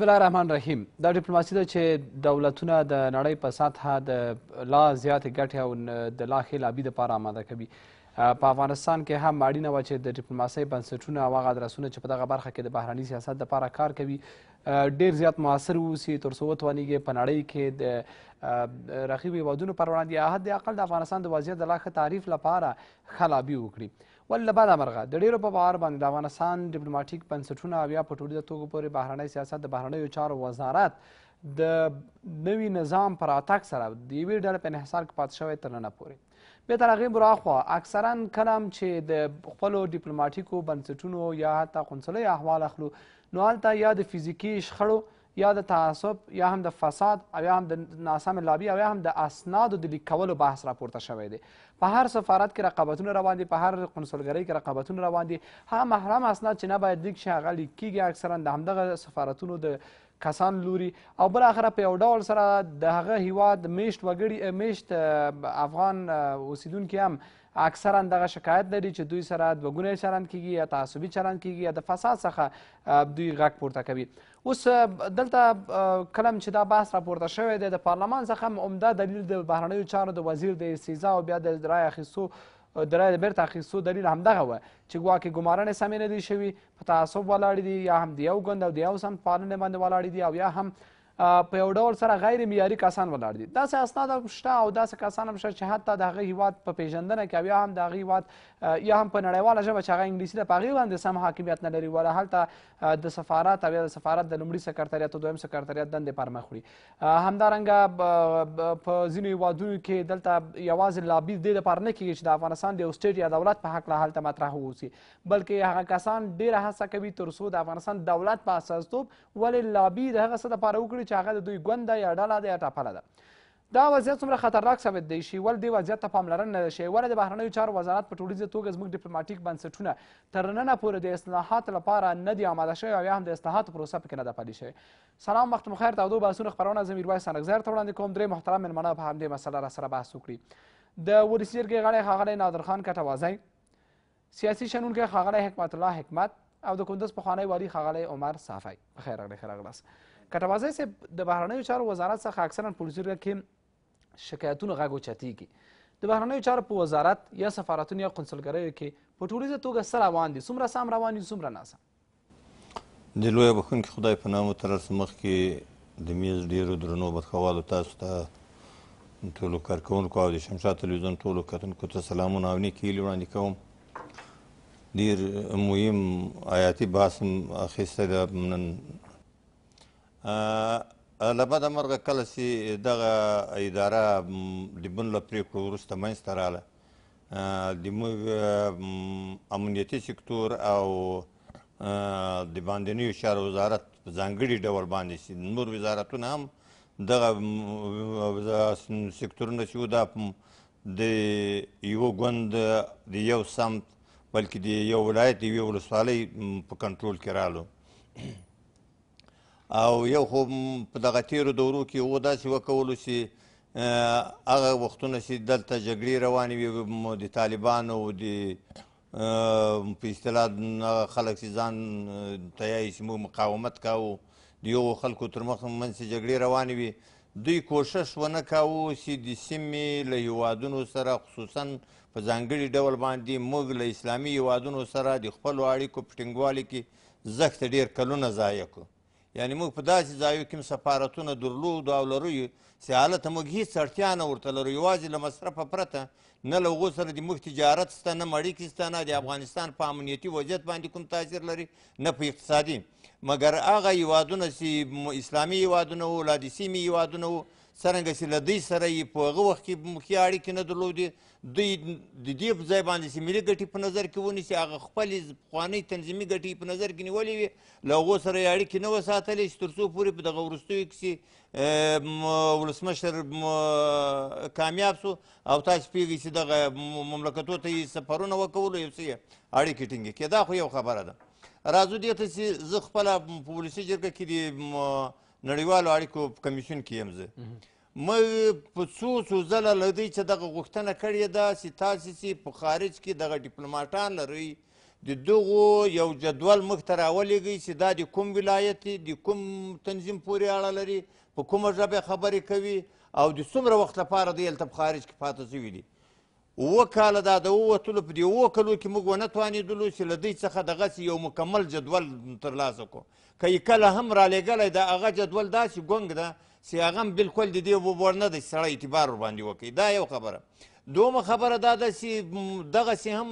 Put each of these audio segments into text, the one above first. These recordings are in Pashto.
بسم الله الرحمن الرحیم دا ډیپلوماسي ده چې دولتونه د نړۍ په سطحه د لا زیاتې ګټې او د لا ښې لابي دپاره آماده کوي په افغانستان کې هم اړینه وه چې د ډیپلوماسۍ بنسټونه او هغه ادرسونه چې په دغه برخه کې د بهراني سیاست دپاره کار کوي ډیر زیات موثر واوسي تر څو وتوانیږي په نړۍ کې د رقیبو هیوادونو پر وړاندې حد اقل د افغانستان د وضعیت د لا ښه تعریف لپاره ښه لابي وکړي ول بعد امرغه د ډیرو په بار باندې د افغانستان ډیپلوماټیک بنسټونه او یا په ټولیزه توګه پورې بهرنی سیاست د بهرنیو چارو وزارت د نوي نظام پر اتاک سره د یوې ډلې په انحصار کې پاتې شوی تر ننه پورې بیا تر هغې براخوا اکثرا کلم چې د خپلو ډیپلوماټیکو بنسټونو یا حتی قنصلۍ احوال اخلو نو هلته یا د فزیکي شخړو یا د تعصب یا هم د فساد او یا هم د ناسم لابی او یا هم د اسنادو د لیک کولو بحث راپورته شوی دی په هر سفارت کې رقابتونه روان دي په هر قنسلګرۍ کې رقابتونه روان دي هغه محرم اسناد چې نه باید لیک شي هغه لیک کیږي اکثرا د همدغه سفارتونو د کسان لوري او بل اخره په یو ډول سره د هغه هیواد میشت وګړي میشت افغان اوسیدونکي هم اکثرا دغه شکایت لري چې دوی سره دوه ګونی چلند کیږي یا تعصبي چلند کیږي یا د فساد څخه دوی غږ پورته کوي اوس دلته کلم چې دا بحث راپورته شوی دی د پارلمان څخه هم عمده دلیل د بهرنیو چارو د وزیر د استیضا او بیا د رای اخیستو د رای بیرته اخیستو دلیل همدغه وه چې ګواکې ګمارنې سمې نه دي شوي په تعصب ولاړې دي یا هم د یو ګوند او د یو سمت پالنې باندې ولاړې دي او یا هم په یو ډول سره غیر معیاري کسان ولاړ دي داسې اسناد هم شته او داسې کسان هم شته چې حتی د هغه هیواد په پیژندنه کې او یا هم د هغه هیواد یا هم په نړیواله ژبه چې هغه انګلیسي ده په هغې باندې سم حاکمیت نه لري ولا هلته د سفارت او یا د سفارت د لومړي سکرتریت او دویم سکرتریت دندې پر مخ وړي همدارنګه په ځینو هیوادونو کې دلته یوازې لابیز دې لپاره نه کېږي چې د افغانستان د یو سټیټ یا دولت په هکله هلته مطرح واوسي بلکې هغه کسان ډېره هڅه کوي تر څو د افغانستان دولت په اساس توب ولې لابي د هغه څه دپاره وکړي چې هغه د دوی ګوند یا ډله ده یا ټاپله ده دا وضعیت څومره خطرناک ثابت دی شي ول دې وضعیت ته پاملرنه نه ده شوې ولې د بهرنیو چارو وزارت په ټولیزه توګه زموږ ډیپلوماټیک بنسټونه تر ننه پورې د اصلاحات لپاره نه دي آماده شوی او یا هم د اصلاحاتو پروسه پکې نه ده پلې شوې سلام وخت مو خیر تودو بحثونه خپرونه زه میرویس سنګزر ته وړاندې کوم درې محترم مېلمانه په همدې مسله را سره بحث وکړي د ولسي جرګې غړی ښاغلی نادرخان کټوازی سیاسي شنونکی ښاغلی حکمت الله حکمت او د کندز پخوانی والي ښاغلی عمر صافی په خیر راغلی ښه راغلاست کټوازی صاحب د بهرنیو چارو وزارت څخه اکثرا په ولسي کې شکایتونو غږ اوچتیږي د بهرنیو چارو په وزارت یا سفارتونو یا قنسلګریو کې په ټولیزه توګه څه روان دي څومره سم روان دي څومره ناسم د لویه بخښونکي خدای په نامو تر هر مخکې د میز ډیرو درنو بدخوالو تاسو ته ټولو کارکوونکو او د شمشاد تلویزیون ټولو کتونکو ته سلامونه او نیکې هیلې وړاندې کوم ډېر مهم حیاتي بحث م اخیستی ده نن له بده مرغه کله چې دغه اداره د بن له پرېکړو وروسته منځته راغله د امنیتي سکتور او د باندنیو چارو وزارت په ځانګړي ډول باندې نور وزارتونه هم دغه سکتورونه چې دا د یو ګوند د یو سمت بلکې د یو ولایت د یوې ولسوالۍ په کنټرول کې رالو او یو خو په دغه تیرو دورو کې هغو داسې وکولو چې هغه وختونه چې دلته جګړې روانې وي د طالبانو د په اصطلاح خلک چې ځان تیایي چې موږ مقاومت کوو د یو خلکو تر مخ منځ جګړې روانې وي دوی کوشش ونه کاوه چې د سیمې له هیوادونو سره خصوصا په ځانګړي ډول باندې موږ له اسلامي هیوادونو سره د خپلو اړیکو په ټینګوالي کې زښته ډېر کلونه ضایع کړو یعنی موږ په داسې ځایو کې سفارتونه درلودو او لرو چې هلته موږ هیڅ اړتیا نه ورته لرو یوازې له مصرفه پرته نه له هغو سره د موږ تجارت شته نه مړیکې شته نه د افغانستان په امنیتي وضعیت باندې کوم تاثیر لري نه په اقتصادي مګر هغه هیوادونه چې اسلامي هیوادونه وو لا د سیمې هیوادونه وو څرنګه چې له دوی سره یې په هغه وخت کې مخي اړیکې نه درلودې دوی د دې په ځای باندې چې ملي ګټې په نظر کې ونیسي هغه خپلې پخوانۍ تنظیمي ګټې په نظر کې نیولې وي له هغو سره یې اړیکې نه وساتلې چې تر څو پورې په دغه وروستیو کې ولسمشر کامیاب سو او تاسې پوهېږئ چې دغه مملکتو ته یې سفرونه وکولو یو څه یې اړیکې ټینګې کړې دا خو یو خبره ده راځو دې ته چې زه خپله په ولسي جرګه کې د نړیوالو اړیکو کمیشن کې یم زه مې په څو څو ځله له دوی چې دغه غوښتنه کړې ده چې تاسې چې په خارج کې دغه ډیپلوماټان لرئ د دغو یو جدول موږ ته راولېږئ چې دا د کوم ولایت دی د کوم تنظیم پورې اړه لري په کومه ژبه خبرې کوي او د څومره وخت لپاره دوی هلته په خارج کې پاتې شوي دي اووه کاله دا د ووتلو په دې اووه کلو کې موږ ونه توانېدلو چې له دوی څخه دغسې یو مکمل جدول ترلاسه کړو که یې کله هم رالیږلی دا هغه جدول داسې ګونګ ده چې هغه هم بالکل د دې وبور نه ده چې سړی اعتبار ورباندې وکړي دا یو خبره دومه خبره دا ده چې دغسې هم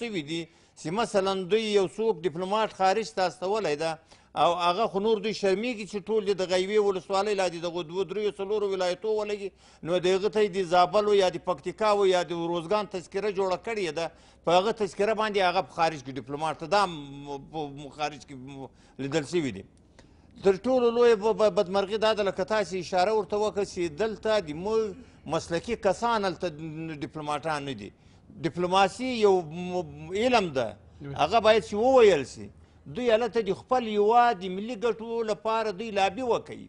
سوي دي چې مثلا دوی یو څوک ډیپلوماټ خارج ته استولی ده او هغه خو نور دوی شرمیږي چې ټول دې دغه یوې ولسوالۍ لا دې دغو دوو دریو څلورو ولایتو ولګي نو د هغه ته یې د زابل یا د پکتیکا و یا د روزګان تذکره جوړه کړې ده په هغه تذکره باندې هغه په خارج کې ډیپلوماټ ته دا په خارج کې لیدل سوي دي تر ټولو لویه بدمرغي دا ده لکه تاسې اشاره ورته وکړه چې دلته زموږ مسلکي کسان هلته ډیپلوماټان نه دي ډیپلوماسي یو علم ده هغه باید چې وویل سي دوی هلته د خپل هیواد د ملي ګټو لپاره دوی لابي وکوي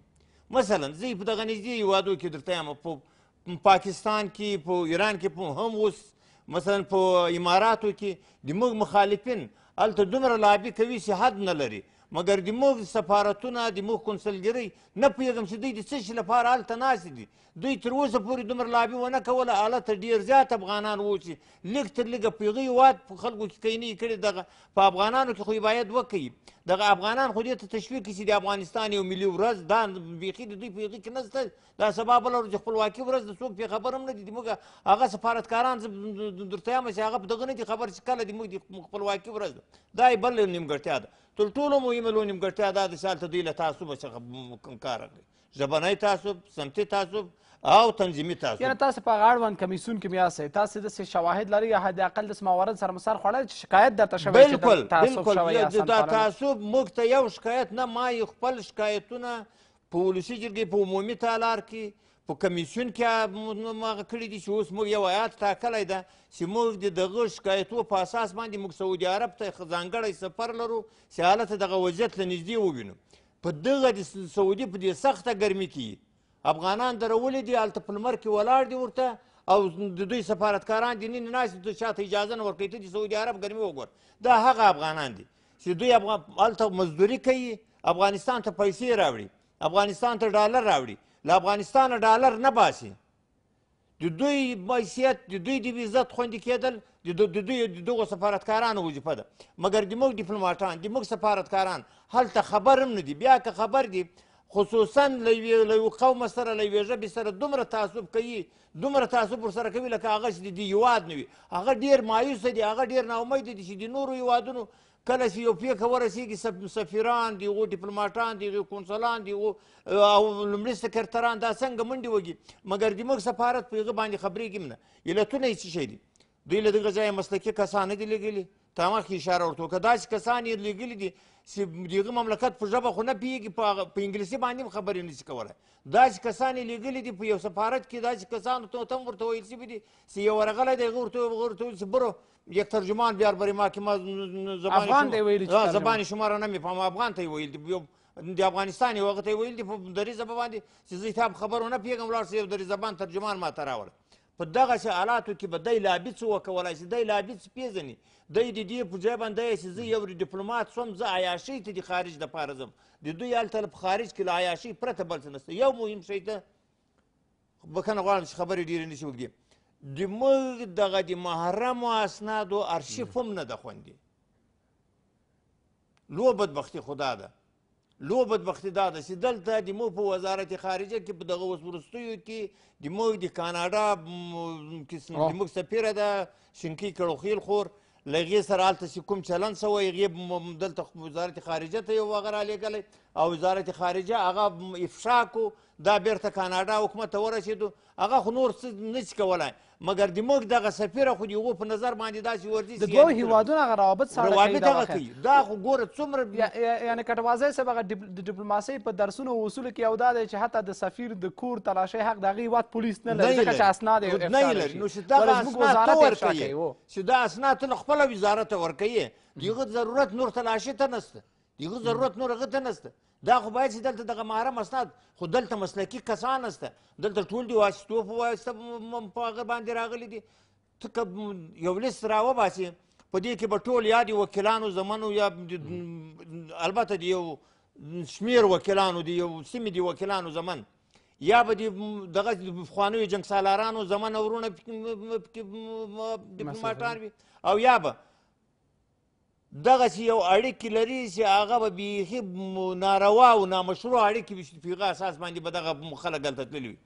مثلا زه په دغه نږدې هیوادو کې درته یم په پاکستان کې په ایران کې په هم اوس مثلا په اماراتو کې د موږ مخالفین هلته دومره لابي کوي چې حد نه لري مګر د موږ سفارتونه د موږ کنسلګرۍ نه پوهېږم چې دوی د څه شي لپاره هلته ناستې دي دوی تر اوسه پورې دومره لابي ونه کوله هلته ډېر زیات افغانان وو چې لږ تر لږه په هغه هېواد په خلکو کې کینې کړې دغه په افغانانو کې خو یې باید وکوي دغه افغانان خو دې ته تشویق کړي چې د افغانستان یو ملي ورځ دا بیخي د دوی په هغه کې نشته دا سبا بله ورځ خپلواکي ورځ د څوک پې خبر هم نه دي موږ هغه سفارتکاران درته یم چې هغه په دغه نه دي خبر چې کله د موږ د خپلواکي ورځ ده دا یې بله نیمګړتیا ده تر ټولو مهمه لو نیمګړتیا دا ده چې هلته دوی له تعصب څخه کار اخلي ژبنی تعصب سمتي تعصب او تنظیمي تعصب یعنې تاسو په اړوند کمیسیون کې میاستئ تاسو داسې شواهد لرئ یا حداقل داسې موارد سره مثال خوړلی چې شکایت درته شوی بالکل بالکل دا تعصب موږ ته یو شکایت نه ما خپل شکایتونه په ولسي جرګې په عمومي تالار کې په کمیسیون کې هغه کړي دي چې اوس موږ یو آیات ټاکلی ده چې موږ د دغه شکایتو په اساس باندې موږ سعودي عرب ته ځانګړی سفر لرو چې هلته دغه وضعیت له نږدې ووینو په دغه د سعودي په دې سخته ګرمي کې افغانان درولي دي هلته په لمر کې ولاړ دي ورته او د دوی سفارتکاران دي نه ناست دوی چاته اجازه نه ورکوي ته د سعودي عرب ګرمي وګور دا هغه افغانان دي چې دوی هلته مزدوري کوي افغانستان ته پیسې راوړي افغانستان ته ډالر راوړي له افغانستانه ډالر نه باسي د دوی حیثیت د دوی د عزت خوندي کېدل د دوی د دغو سفارتکارانو وظیفه ده مګر زموږ ډیپلوماټان زموږ سفارتکاران هلته خبر هم نه دي بیا که خبر دي خصوصا له یوې قومه سره له یوې ژبې سره دومره تعصب کوي دومره تعصب ورسره کوي لکه هغه چې د دې هېواد نه وي هغه ډېر مایوسه دي هغه ډېر ناامیده دي چې د نورو هېوادونو کله چې یو پیښه ورسیږي سفیران دي او ډیپلوماټان دي او کنسولان دي او لومړي سکرتران دا څنګه منډې وږي مګر د موږ سفارت په هغه باندې خبرېږي نه علتونه یې څه شی دي دوی له دغه ځایه مسلکي کسان نه دي لګلي تا مخکې اشاره ورته وکړه داسې کسان یې لېږلي دي چې د هغه مملکت په ژبه خو نه پوهېږي په انګلیسي باندې هم خبرې نشي کولی داسې کسان یې لېږلي دي په یو سفارت کې داسې کسانو ته هم ورته ویل شوي دي چې یو ورغلی دی هغه ورته ورته ویل چې برو یک ترجمان بیار برای ما که ما زبان افغان دی ویلی چې زبان شما را نه میفهم افغان ته ویل دی د افغانستان یو وخت ویل دی په دري زبان باندې چې زه تاب خبرو نه پیګم لاړ سي دري زبان ترجمان ما ته راوړ په دغه سي حالاتو کې به دی لابیڅ وکولای شي دی لابیڅ پیژني دی د دې په ځای باندې چې زه یو ډیپلومات سوم زه عیاشۍ ته د خارج د پاره ځم د دوی هلته په خارج کې له عیاشۍ پرته بل څه نشته یو مهم شی ته بښنه غواړم چې خبرې ډېرې نه شي وږدې د موږ دغه د محرمو اسنادو ارشیف هم نه ده خوندي لو بدبختي خدا ده لو بدبختي دا ده چې دلته د مو په وزارت خارجه کې په دغه اوس وروستیو کې د مو د کاناډا کې موږ سفیره ده شینکي کړوخیل خور له هغې سره هلته چې کوم چلند سوی هغې دلته وزارت خارجه ته یو هغه رالیږلی او وزارت خارجه هغه افشا کو دا بیرته کاناډا حکومت ته ورسېدو هغه خو نور څه نه شي کولی مګر د موږ دغه سفیره خو د هغو په نظر باندې داسې ورځي د دوو هیوادونو هغه روابط ساړه روابط هغه کوي دا خو ګوره څومره یعنی کټوازی صاحب هغه د ډیپلوماسۍ په درسونو او اصولو کې یو دا دی چې حتی د سفیر د کور تلاشۍ حق د هغه هیواد پولیس نه لري ځکه چې اسناد یې افشا نه شي نو چې دغه اسناد ته ورکوي چې دا اسناد ته خپله وزارت ورکوي د هغه ضرورت نور تلاشۍ ته نسته دیگه ضرورت نور غته نسته دا خو باید چې دلته دغه محرم اسناد خو دلته مسلکي کسان نسته دلته ټول دی واسطو په واسطه په هغه باندې راغلي دي ته که یو لیست راوباسي په دې کې به ټول یا د وکیلانو زمنو یا البته د یو شمیر وکیلانو د یو سیمې د وکیلانو زمن یا به د دغه پخوانیو جنګسالارانو زمن ورونه ډیپلوماټان وي او یا به دغسې یو اړیکې لري چې هغه به بیخي ناروا او نامشروع اړیکې وي چې په هغه اساس باندې به دغه خلک هلته تللي وي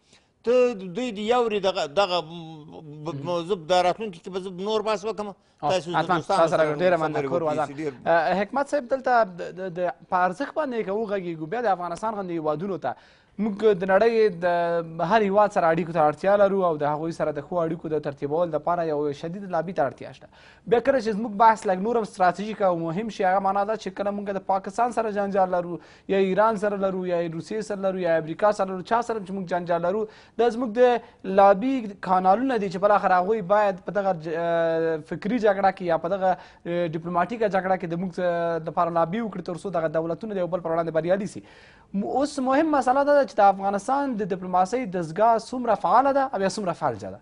ته دوی د یوري دغه دغه موضوع د راتلونکي کې به نور بحث وکم تاسو سره ډیره مننه واده حکمت صاحب دلته د پارځخ باندې کوو غږیږو بیا د افغانستان غندې وادونو ته موږ د نړۍ د هر هیواد سره اړیکو ته اړتیا لرو او د هغوی سره د ښو اړیکو د ترتیبولو لپاره یو شدید لابي ته اړتیا شته بیا کله چې زموږ بحث لږ نور هم ستراتیژیک او مهم شي هغه معنا ده چې کله موږ د پاکستان سره جنجال لرو یا ایران سره لرو یا روسیې سره لرو یا امریکا سره لرو چا سره چې موږ جنجال لرو دا زموږ د لابي کانالونه دي چې بالاخره هغوی باید په دغه فکري جګړه کې یا په دغه ډیپلوماټیکه جګړه کې د موږ لپاره لابي وکړي تر څو دغه دولتونه د یو بل پر وړاندې بریالي سي اوس مهم مسله دا ده چې د افغانستان د ډیپلوماسۍ دستګاه څومره فعاله ده او یا څومره فلجه ده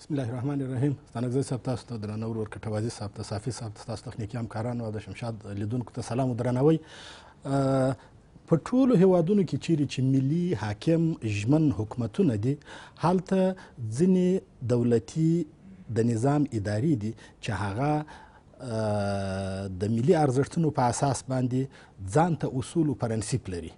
بسم الله الرحمن الرحیم ستانکزی صاحب تاسو ته درنه ورور کټوازي صاحب ته صافي صاحب ته تاسو تخنیکي همکارانو او د شمشاد لیدونکو ته سلام او درناوی په ټولو هیوادونو کې چیرې چې ملي حاکم ژمن حکومتونه دي هلته ځینې دولتي د نظام ادارې دي چې هغه د ملي ارزښتونو په اساس باندې ځان ته اصول او پرنسپ لري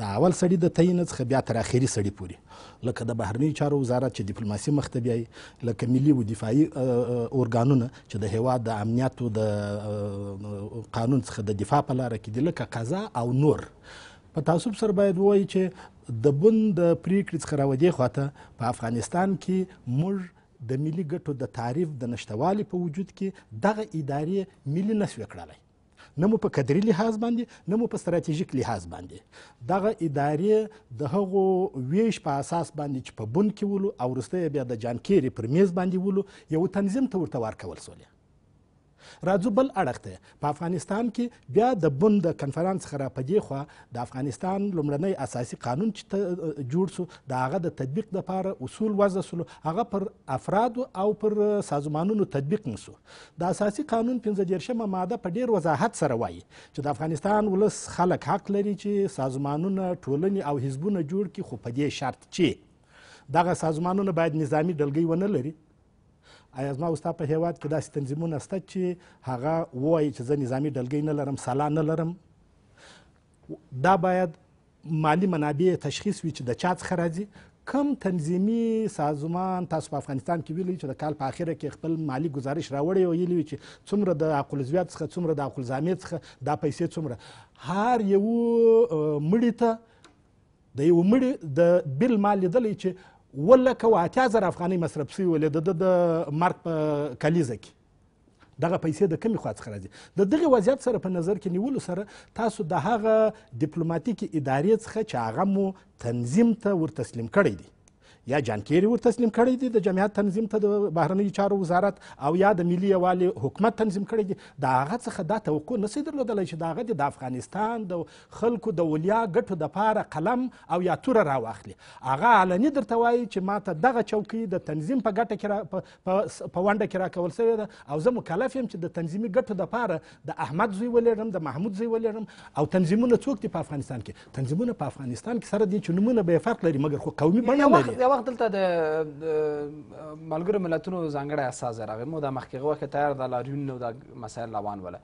د اول سړي د تعین څخه بیا تر اخري سړي پورې لکه د بهرنیو چارو وزارت چې ډیپلوماسي مخته بیاي لکه ملي او دفاعي اورګانونه چې د هیواد د امنیت او د قانون څخه د دفاع په لار کې دي لکه قضا او نور په تعصب سره باید وایي چې د بند پریکړې څخه راودي خواته په افغانستان کې موږ د ملي ګټو د تعریف د نشټوالي په وجود کې دغه ادارې ملي نسوي کړلای نه مو په قدري لحاظ باندې نه مو په ستراتیژیک لحاظ باندې دغه ادارې د هغو ویش په اساس باندې چې په بون کې ولو او وروسته بیا د جان کیري پر میز باندې ولو یو تنظیم ته ورته ورکول سولې راځو بل اړخ ته په افغانستان کې بیا د بن د کنفرانس څخه راپدې خوا د افغانستان لومړنی اساسي قانون چې جوړ سو د هغه د تطبیق دپاره اصول وضع سلو هغه پر افرادو او پر سازمانونو تطبیق نسو د اساسي قانون پنځه دېرشمه ماده په ډیر وضاحت سره وایي چې د افغانستان ولس خلک حق لري چې سازمانونه ټولنې او حزبونه جوړ کړي خو په دې شرط چې دغه سازمانونه باید نظامی ډلګۍ ونه لري آیا زما ستا په هیواد کې داسې تنظیمونه شته چې هغه ووایي چې زه نظامي ډلګۍ نه لرم سلا نه لرم دا باید مالی منابع تشخیص وي چې د چا څخه راځي کم تنظیمي سازمان تاسو په افغانستان کې ویلی چې د کال په اخره کې خپل مالی گزارش راوړی او ویلی چې څومره د عقلزویات څخه څومره د عقلزامې څخه دا پیسې څومره هر یو مړي ته د یو مړي د بل مال لیدلی چې اوله کوه اتیا زره افغانۍ مصرف شوي وې د ده د مرګ په کلیزه کې دغه پیسې د کمی خوا څخه راځي د دغې وضعیت سره په نظر کې نیولو سره تاسو د هغه ډیپلوماتیکې ادارې څخه چې هغه مو تنظیم ته ورتسلیم کړی دی یا جانکیري ور تسلیم کړی دی د جمعیت تنظیم ته د بهرنیو چارو وزارت او یا د ملي یوالې حکومت تنظیم کړی دی د هغه څخه دا توقع نسی درلودلی چې د هغه د افغانستان د خلکو د ولیا ګټو دپاره قلم او یا توره راواخلي هغه علني درته وایي چې ما ته دغه چوکۍ د تنظیم په ګټه کې په ونډه کې راکول سوې ده او زه مکلف یم چې د تنظیمي ګټو دپاره د احمد زوی ولرم د محمود زوی ولرم او تنظیمونه څوک دي په افغانستان کې تنظیمونه په افغانستان کې سره دي چې نومونه به فرق لري مګر خو قومي بڼه لري وخت دلته د ملګرو ملتونو ځانګړی استازی راغی مو دا مخکې وخت تیار د لاریون او د مسایل روان وله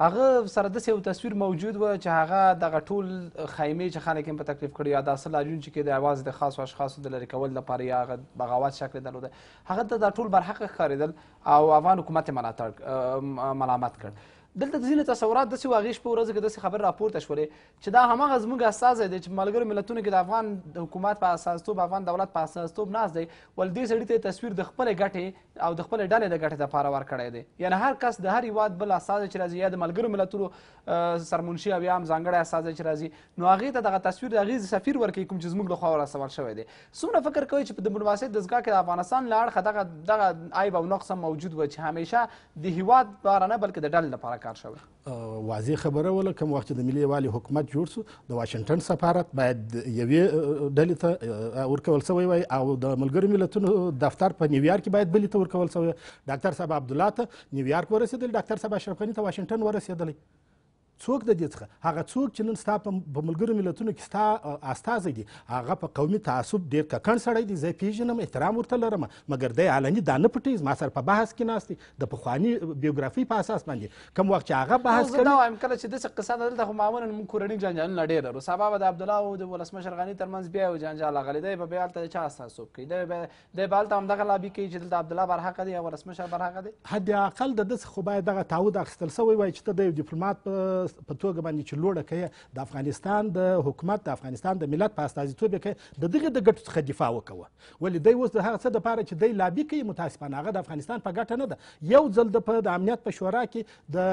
هغه سره داسې یو تصویر موجود و چې هغه دغه ټول خیمې چې خلک یې په تکلیف کړي یا داسې لاریون چې کې د اواز د خاصو اشخاصو د لرې کول لپاره یا هغه بغاوت شکل درلوده هغه ته دا ټول برحقه ښکارېدل او افغان حکومت یې ملامت کړ دلته ځینې تصورات داسې واغې شپه ورځ کې داسې خبر راپورته شولې چې دا هماغه زموږ استازی دی چې ملګرو ملتونو کې د افغان حکومت په اساستوب افغان دولت په اساستوب ناست دی ول دې سړي ته تصویر د خپلې ګټې او د خپلې ډلې د ګټې دپاره ورکړی دی یعنې هر کس د هر هېواد بل استازی چې راځي یا د ملګرو ملتونو سرمنشي او یا هم ځانګړی استازی چې راځي نو هغې ته دغه تصویر د هغې سفیر ورکوي کوم چې زموږ له خوا راسول شوی دی څومره فکر کوئ چې په ډیپلوماسۍ دستګاه کې د افغانستان له اړخه دغه دغه عیب او نقص موجود و چې همیشه د هېواد لپاره نه بلکې د ډلې لپاره کار شوی واضح خبره وله کوم وخت د ملي یوالي حکومت جوړ سو د واشنگټن سفارت باید یوې ډلې ته ورکول سوی وای او د ملګرو ملتونو دفتر په نیویارک کې باید بلې ته ورکول سوی ډاکټر صاحب عبدالله ته نیویارک ورسېدل ډاکټر صاحب اشرف غني ته واشنګټن ورسېدلی څوک د دې څخه هغه څوک چې نن ستا په ملګرو ملتونو کې ستا استازی دی هغه په قومي تعصب ډېر ککڼ سړی دی زه پیژنم احترام ورته لرم مګر دی علني دا نه پټوي زما سره په بحث کې ناست دی د پخواني بیوګرافۍ په اساس باندې کوم وخت چې هغه بحث کوي زه دا وایم کله چې داسې قصه ده دلته خو معمولا موږ کورني جنجالونه ډېر لرو سبا به د عبدالله او د ولسمشر غني ترمنځ بیا یو جنجال راغلی دی به بیا هلته د چا تعصب کوي دی به هلته همدغه لابي کوي چې دلته عبدالله برحقه دی او ولسمشر برحقه دی حداقل د داسې خو باید دغه تعهد اخیستل سوی وای چې ته د یو ډیپلومات په په توګه باندې چې لوړه کوې د افغانستان د حکومت د افغانستان د ملت په استازیتوب یې کوې د دغه د ګټو څخه دفاع وکوه ولې دی اوس د هغه څه دپاره چې دی لابي کوي متاسفانه هغه د افغانستان په ګټه نه ده یو ځل د په د امنیت په شورا کې د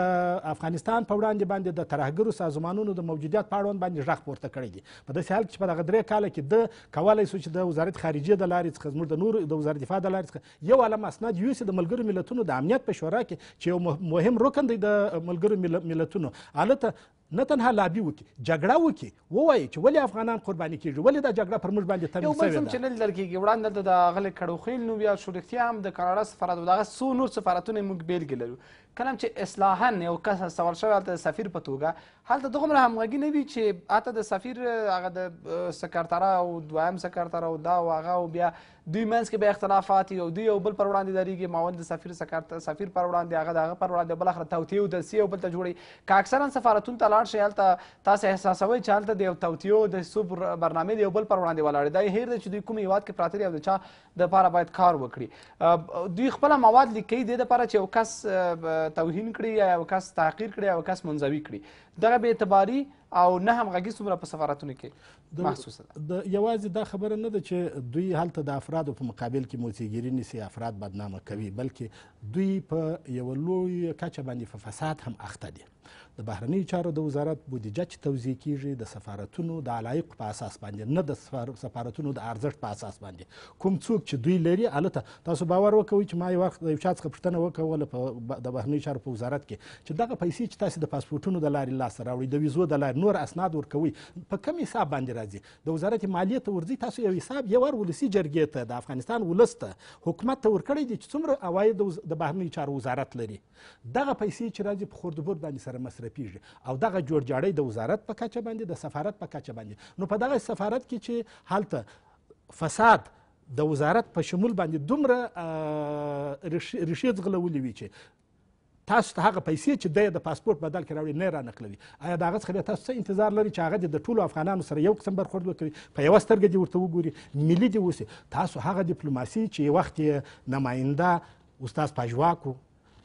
افغانستان په وړاندې باندې د ترهګرو سازمانونو د موجودیت په اړوند باندې غږ پورته کړی دی په داسې حال کې چې په دغه درې کاله کې د کولای سو چې د وزارت خارجه د لارې څخه زموږ د نورو د وزارت دفاع د لارې څخه یو عالم اسناد یوسي د ملګرو ملتونو د امنیت په شورا کې چې یو مهم رکن دی د ملګرو ملتونو Let the. نه تنها لابي وکړي جګړه وکړي ووایي چې ولې افغانان قرباني کیږي ولې دا جګړه پر موږ باندې تمې شوې ده یو بل چې نه لیدل کیږي وړاندې دلته د غلې کډوخیل نوم یا شریکتیا هم د کاناډا سفارت او دغه څو نور سفارتونه موږ بیلګې لرو کلم چې اصلاحا یو کس استول شوی هلته د سفیر په توګه هلته دومره همغږي نه وي چې حتی د سفیر هغه د سکرتره او دویم سکرتره او دا او هغه او بیا دوی منځ کې به اختلافات او دوی یو بل پر وړاندې درېږي ماون د سفیر سکرتر سفیر پر وړاندې هغه د هغه پر وړاندې بل اخر توطیې او دسیې او بل ته جوړي که اکثرا سفارتونو ته ولاړ شئ هلته تاسو احساسوئ چې هلته د یو توطیو د سو برنامې د یو بل پر وړاندې ولاړ دی هیر دی چې دوی کوم هیواد کې پراته دي او د چا دپاره باید کار وکړي دوی خپله مواد لیکي دې دپاره چې یو کس توهین کړي یا یو کس تحقیر کړي یا یو کس منځوي کړي دغه بې اعتباري او نه همغږي څومره په سفارتونو کې محسوسه ده یوازې دا خبره نه ده چې دوی هلته د افرادو په مقابل کې موسیګیري نیسي افراد بدنامه کوي بلکې دوی په یوه لویه کچه باندې په فساد هم اخته دي د بهرنیو چارو د وزارت بودیجه چې توضیح کیږي د سفارتونو د علایقو په اساس باندې نه د سفارتونو د ارزښت په اساس باندې کوم څوک چې دوی لري هلته تاسو باور وکوئ چې ما یو وخت د یو چا څخه پوښتنه وکوله په د بهرنیو چارو په وزارت کې چې دغه پیسې چې تاسو د پاسپورټونو د لارې لاسته راوړئ د ویزو د لارې نور اسناد ورکوئ په کم حساب باندې راځي د وزارت مالیه ته ورځي تاسو یو حساب یو ور ولسی جرګې ته د افغانستان ولس ته حکومت ته ورکړی دي چې څومره عواید د بهرنیو چارو وزارت لري دغه پیسې چې راځي په خوردبور باندې سره مصرف تعریفیږي او دغه جوړجاړی د وزارت په کچه باندې د سفارت په کچه باندې نو په دغه سفارت کې چې هلته فساد د وزارت په شمول باندې دومره ریښې ځغلولې وي چې تاسو ته هغه پیسې چې دی د پاسپورت بدل کې راوړي نه رانقلوي آیا د هغه څخه بیا تاسو څه انتظار لري چې هغه د ټولو افغانانو سره یو قسم برخورد وکړي په یوه سترګه دې ورته وګوري ملي دې اوسي تاسو هغه ډیپلوماسي چې یو وخت یې نماینده استاد پژواک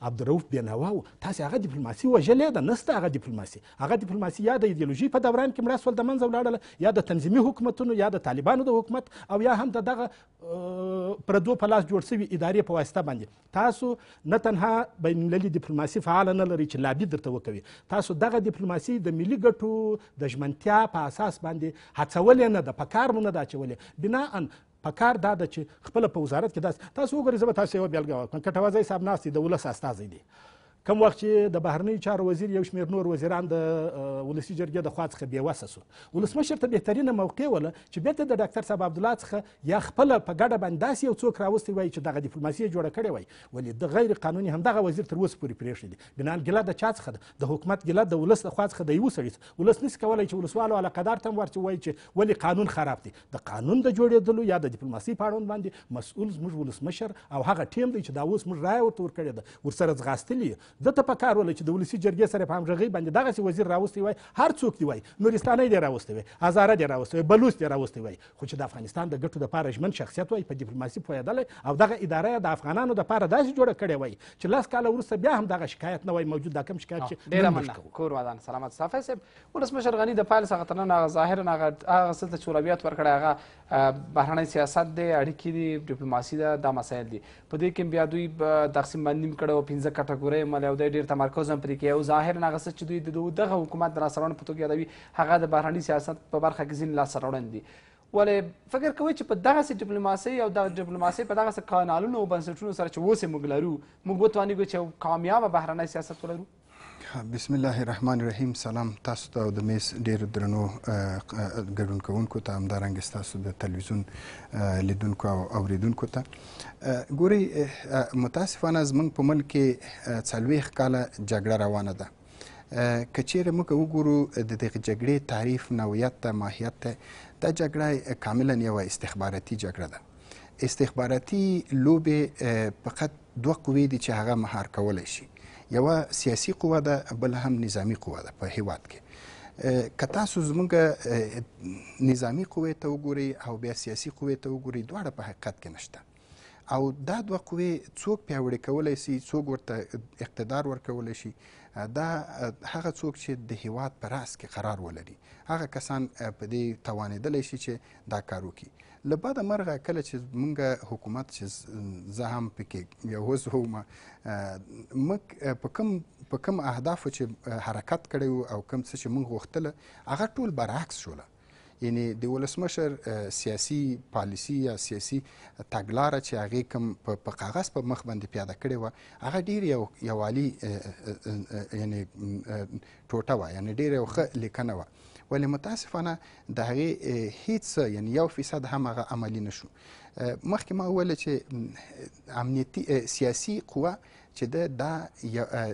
عبدالرؤوف بینوا و تاسې هغه ډیپلوماسي وژلې ده نسته هغه ډیپلوماسي هغه ډیپلوماسي یا د ایدیالوژي په دوران کې مړه سول د منځه ولاړله یا د تنظیمي حکومتونو یا د طالبانو د حکومت او یا هم د دغه پردو په لاس جوړ شوي ادارې په واسطه باندې تاسو نه تنها بینالمللي ډیپلوماسي فعاله نه لري چې لابي درته وکوي تاسو دغه ډیپلوماسي د ملي ګټو د ژمنتیا په اساس باندې هڅولې نه ده په کار مو نه ده اچولې بناا په کار دا ده چې خپله په وزارت کې داسې تاسو وګورئ زه به تاسو یوه بېلګه ورکړم کټوازی صاحب ناست دی د ولس استازی دی کم وخت چې د بهرنیو چارو وزیر یو شمېر نور وزیران د ولسي جرګې د خوا څخه بېوسه سو ولسمشر ته بهترینه موقع وله چې بېرته د ډاکتر صاحب عبدالله څخه یا خپله په ګډه باندې داسې یو څوک راوستی وایي چې دغه ډیپلوماسي یې جوړه کړې وای ولې د غیر قانوني همدغه وزیر تر اوسه پورې پرېښی دی بنا ګیله د چا څخه ده د حکومت ګیله د ولس له خوا څخه د یوه سړي څخه ولس نسي کولی چې ولسوالو علاقدار ته هم ورچې وایي چې ولې قانون خراب دی د قانون د جوړېدلو یا د ډیپلوماسۍ په اړوند باندې مسؤل زموږ ولسمشر او هغه ټیم دی چې دا اوس موږ رایه ورته ورکړې ده ورسره ځغاستلي دته په کار وله چې د ولسي جرګې سره په همغږۍ باندې دغسې وزیر راوستی وای هر څوک دی وای نورستانی دی راوستی وای هزاره دی راوستی وای بلوس دی راوستی وای خو چې د افغانستان د ګټو دپاره ژمن شخصیت وای په ډیپلوماسي پوهېدلی او دغه اداره یې د افغانانو دپاره داسې جوړه کړې وای چې لس کاله وروسته بیا هم دغه شکایت نه وای موجود دا کم شکایت چې ډېره مننه کور ودان سلامت صافی صاحب ولسمشر غني د پایل څخه تر نن هغه ظاهرا هغه هغه څه ته چې وربیات ورکړی هغه بهرنی سیاست دی اړیکې دي ډیپلوماسي ده دا مسایل دي په دې کې بیا دوی تقسیم بندیم کړی او پنځه کټګورۍ راغلی او دی ډېر تمرکز هم پرې کوي او ظاهرا هغه څه چې دوی د دغه حکومت د لاسته راوړنې په توګه یادوي هغه د بهرني سیاست په برخه کې ځینې لاسته راوړنې دي ولې فکر کوئ چې په دغسې ډیپلوماسۍ او دغه ډیپلوماسۍ په دغسې کانالونو او بنسټونو سره چې اوس یې موږ لرو موږ وتوانېږو چې یو کامیابه بهرنی سیاست ولرو بسم الله الرحمن الرحیم سلام تاسو ته د میس ډیر درنو ګډونکوونکو ته همدارنګه ستاسو د تلویزیون لیدونکو او اوریدونکو ته ګوري متاسفانه زمونږ په ملک کې څلوېښت کاله جګړه روانه ده کچیرې موږ وګورو د دغې جګړې تعریف نوعیت ته ماهیت ته دا جګړه کاملا یوه استخباراتي جګړه ده استخباراتي لوبې فقط دوه قوې دي چې هغه مهار کولی شي یو سیاسي قوه ده بل هم نظامی قوه ده په هیواد کې کتا سو زمونږ نظامی قوه ته وګوري او بیا سیاسي قوه ته وګوري دواړه په حقیقت کې نشته او دا دوه قوی څوک پیوړی کولای شي څوک ورته اقتدار ورکولای شي دا هغه څوک چې د هیواد پر راس کې قرار ولري هغه کسان په دې توانېدلی شي چې دا کار وکړي له بعده مرغه کله چې مونږ حکومت چې زه هم پکې یو اوس وم مک په کوم په کوم اهدافو چې حرکت کړی او کوم څه چې مونږ غوښتله هغه ټول برعکس شوله یعنی د ولسمشر سیاسي پالیسی یا سیاسي تګلاره چې هغه کوم په کاغذ په مخ باندې پیاده کړې و هغه ډیر یو یوالي یعنی ټوټه و یعنی ډیر یو ښه لیکنه و ولی متاسفانه د هغې هیڅ یعنی یو فیصد هم هغه عملي نه شو مخکې ما وویل چې امنیتي سیاسي قوه چې ده دا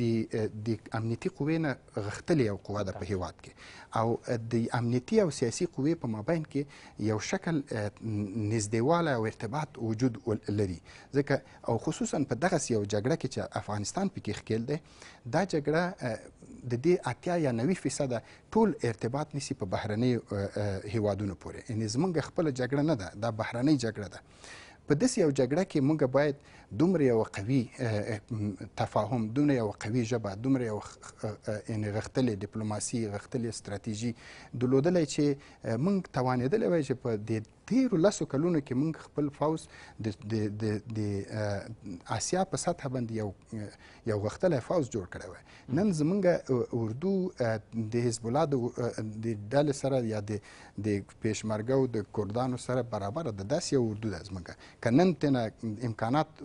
د د امنیتي قوې نه غښتلې یو قوه ده په هیواد کې او د امنیتي او سیاسي قوې په مابین کې یو شکل نږدېواله او ارتباط وجود لري ځکه او خصوصا په دغسې یو جګړه کې چې افغانستان پکې ښکیل دی دا جګړه د دې اتیا یا نوي فیصده ټول ارتباط نیسي په بهرنیو هیوادونو پورې یعنې زموږ خپله جګړه نه ده دا بهرنۍ جګړه ده په داسې یو جګړه کې موږ باید دومره یو قوي تفاهم دومره یو قوي ژبه دومره یو یعنې غښتلې ډیپلوماسي غښتلې ستراتیژي درلودلی چې موږ توانېدلی وای چې په دې تیرو لسو کلونو کې موږ خپل فوز د آسیا په سطحه باندې یو یو غښتلی فوز جوړ کړی وای نن زمونږ اردو د حزب الله د ډلې سره یا د پېشمرګو د کردانو سره برابره ده داسې یو اردو ده زمونږ که نن تېنه امکانات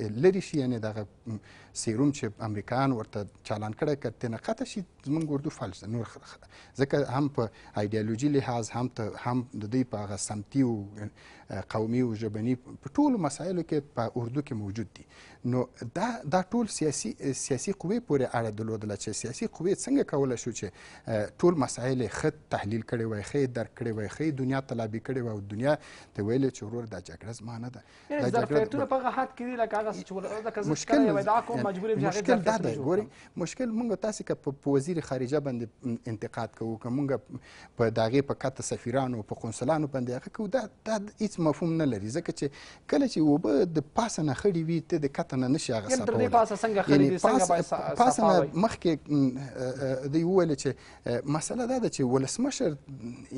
لري شي یعنی دغه سیروم چې امریکایان ورته چالان کړی که ترنه قطع شي زموږ اردو فلج ده نور ځکه هم په ایډیالوجي لحاظ هم ته هم د دوی په هغه سمتي او قومي او ژبني په ټولو مسایلو کې په اردو کې موجود دي نو دا دا ټول سیاسي سیاسي قوې پورې اړه درلودله چې سیاسي قوې څنګه کولی شو چې ټول مسایل یې ښه تحلیل کړی وای ښه یې درک کړی وای ښه یې دنیا تلابي کړی وای او دنیا ته ویلې چې ورور دا جګړه زما نه ده دا جګړه په هغه حد کې دي لکه هغه چې مشکل مشکل دا ده ګوري مشکل مونږ تاسو که په وزیر خارجه باندې انتقاد کوو که مونږ په داغه په کته سفیرانو په قونسلانو باندې هغه کو دا دا هیڅ مفهوم نه لري ځکه چې کله چې وبه د پاسه نه خړې وي ته د کته نه نشي هغه سپول پاسه څنګه خړې وي څنګه پاسه نه مخکې دی ویل چې مسله دا ده چې ولسمشر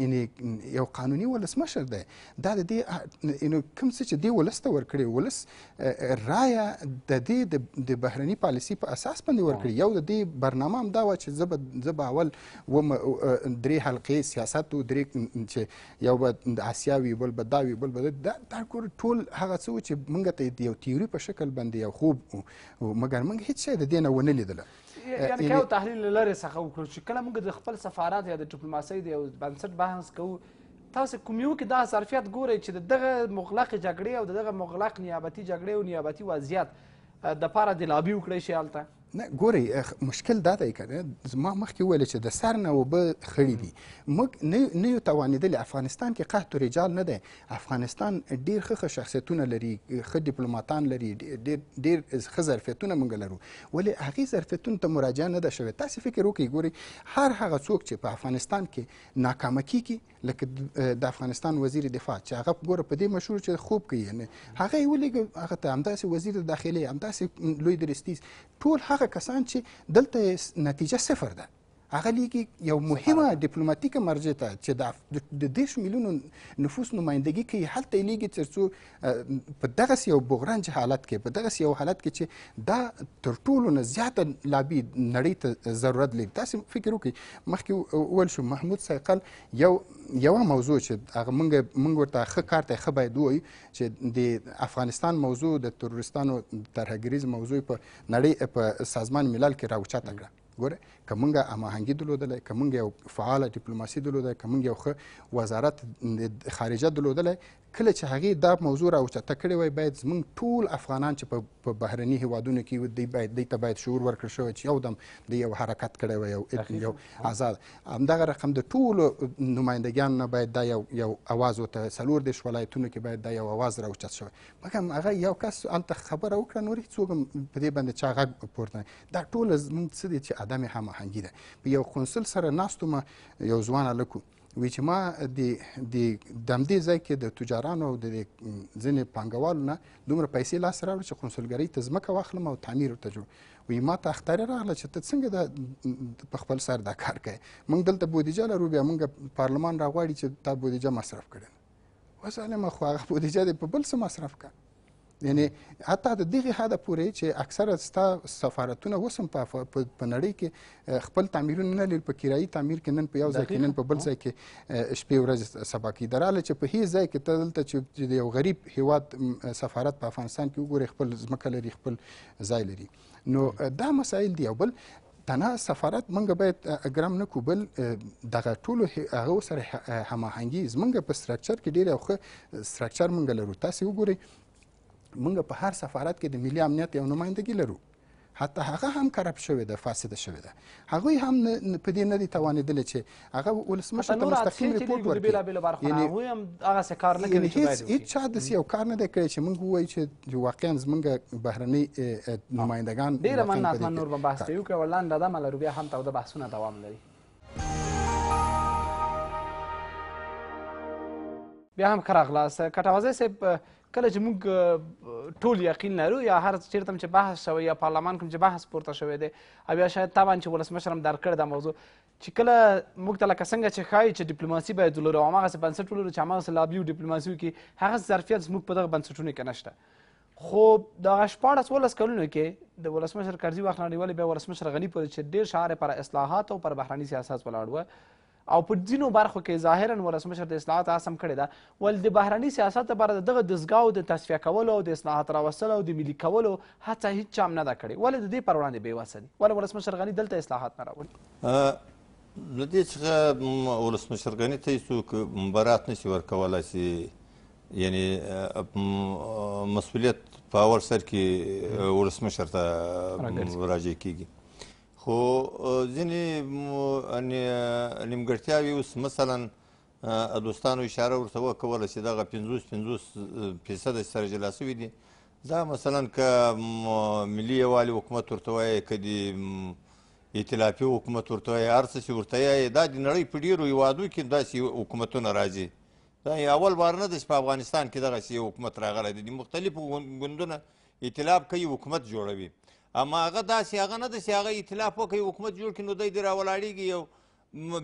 یعنی یو قانوني ولسمشر دی دا د دې کوم څه چې دی ولسته ورکړي ولس رايه د دې د بهر بهرني پالیسي په اساس باندې ورکړي یو د دې برنامه هم دا و چې زه به زه به اول درې حلقې سیاست و درې چې یو به د اسیا وي بل به دا وي بل به دا دا ټول هغه څه و چې موږ ته یو تیوري په شکل باندې یو خوب مګر موږ هیڅ شی د دې نه ونه لیدله یعنی که یو تحلیل له لارې څخه وکړو چې کله موږ د خپل سفارات یا د ډیپلوماسۍ د یو بنسټ بحث کوو تاسو کوم یو کې دا ظرفیت ګورئ چې دغه مغلق جګړې او دغه مغلق نیابتي جګړې او نیابتي وضعیت د پاره د لابي وکړی شي هلته نه ګوري مشکل دا دی کنه زما مخکې ویل چې د سر نه وبه خړې دي موږ نه یو توانیدل افغانستان کې قحط رجال نه دی افغانستان ډیر ښه شخصیتونه لري ښه ډیپلوماټان لري ډیر ډیر ښه ظرفیتونه موږ لرو ولی هغه ظرفیتونه ته مراجعه نه ده شوې تاسو فکر وکړئ ګوري هر هغه څوک چې په افغانستان کې ناکامه کیږي کی لکه د افغانستان وزیر دفاع چې هغه ګوره په دې مشهور چې خوب کوي نه هغه یې ولېږه هغه ته همداسې وزیر د داخلي همداسې لوی درستیز ټول هغه کسان چې دلته نتیجه صفر ده هغه لیکي یو مهمه ډیپلوماټیکه مرجع ته چې د د دیش میلیونو نفوس نمائندګي کوي هلته لیکي ترڅو په دغه یو بغرنج حالت کې په دغه یو حالت کې چې دا تر ټولو نه زیاته لابي نړۍ ته ضرورت لري تاسو فکر وکړئ مخکې ول شو محمود سیقل یو یو موضوع چې هغه مونږ مونږ ورته ښه کار ته ښه باید وایو چې د افغانستان موضوع د ترورستانو ترهګریز موضوع په نړۍ په سازمان ملل کې راوچاته کړه ګوره که مونږ هماهنګي درلودلی که مونږ یو فعاله ډیپلوماسي درلودی که مونږ یو ښه وزارت خارجه درلودلی کله چې هغې دا موضوع راوچته کړې وای باید زموږ ټول افغانان چې په بهرني هیوادونو کې دی باید دی ته باید شعور ورکړل شوی چې یو دم د یو حرکت کړی وای یو یو آزاد همدغه رقم د ټولو نمایندګیانو نه باید دا یو یو اواز ورته څلور دېرش ولایتونو کې باید دا یو اواز راوچت شوی مګم هغه یو کس هلته خبره وکړه نور هېڅوک هم په دې باندې چا غږ پورته دا ټول زموږ څه دی چې عدم همه هماهنګي ده په یو قونسل سره ناستو ما یو ځوان هلک وی چې ما د د دمدې ځای کې د تجارانو د ځینې پانګوالو نه دومره پیسې لاسته راوړې چې قونسلګرۍ ته ځمکه واخلم او تعمیر ورته جوړ وی ما ته اختر راغله چې ته څنګه د په خپل سر دا کار کوي موږ دلته بودیجه لرو بیا موږ پارلمان راغواړي چې تا بودیجه مصرف کړي وساله ما خو هغه بودیجه د په بل څه مصرف کړي یعنی حتی د دغه حده پورې چې اکثره ستا سفارتونه اوس هم په نړۍ کې خپل تعمیرونه نه لري په کرایي تعمیر کې نن په یو ځای کې نن په بل ځای کې شپې ورځې سبا کې دراله چې په هیڅ ځای کې ته دلته چې د یو غریب هیواد سفارت په افغانستان کې وګورې خپل ځمکه لري خپل ځای لري نو دا مسایل دي او بل تنه سفارت منګه باید ګرام نه کوبل دغه ټول هغه سره هماهنګي زمنګ په سټراکچر کې ډیره خو سټراکچر منګه لرو تاسو وګورئ موږ په هر سفارت کې د ملي امنیت یو نمایندګي لرو حتی هغه هم کرپ شوې ده فاسده شوې ده هغوی هم په دې نه دي توانېدلي چې هغه ولسمشر ته مستقیم رپورټ ورکړي یعنې هغوی هم هغسې کار نه کوي هېڅ چا داسې یو کار نه دی کړی چې موږ ووایو چې واقعا زموږ بهرني نمایندګان ډېره مننه اتمن نور به بحث ته یو کړو لنډه دمه لرو بیا هم تاوده بحثونه دوام لري بیا هم ښه راغلاست کټاوازی صاحب کله چې موږ ټول یقین لرو یا هر چیرته چې بحث شوی یا پارلمان کوم چې بحث پورته شوی دی او یا شاید طبعا چې ولسمشر هم درک کړی دا موضوع چې کله موږ ته لکه څنګه چې ښایي چې ډیپلوماسي باید ولرو او هماغسې بنسټ ولرو چې هماغسې لابي او ډیپلوماسي وکړي هغه ظرفیت زموږ په دغه بنسټونو کې نشته خو دغه شپاړس ولس کلونو کې د ولسمشر کرزي وخت نړیوالې بیا ولسمشر غني پورې چې ډېر شعار پر اصلاحات او پر بهراني سیاست ولاړ وه او په ځینو برخو کې ظاهرا ولسمشر د اصلاحات عصم کړې ده ول د بهرني سیاست لپاره دغه دزګاو د تصفیه کولو او د اصلاحات راوستلو او د ملي کولو هڅه هیڅ چا هم نه ده کړې ولې د دې پر وړاندې بېوسه دي ولې ولسمشر غني دلته اصلاحات نه راولي له دې څخه ولسمشر غني ته هیڅوک برات نشي ورکولی چې یعنې مسؤلیت په اول سر کې ولسمشر ته راجع کیږي خو ځینې نیمګړتیاوې اوس مثلا دوستانو اشاره ورته وکوله چې دغه پنځوس پنځوس فیصده چې سره جلا سوي دي دا مثلا که ملي یوالي حکومت ورته وایي که د ائتلافي حکومت ورته وایي هر څه چې ورته وایي دا د نړۍ په ډېرو هېوادو کې داسې حکومتونه راځي دا اول بار نه ده چې په افغانستان کې دغسې حکومت راغلی دی مختلفو ګوندونه ائتلاف کوي حکومت جوړوي اما هغه داسې هغه نه ده چې هغه اطلاف وکړي حکومت جوړ کړي نو دی دې راولاړېږي یو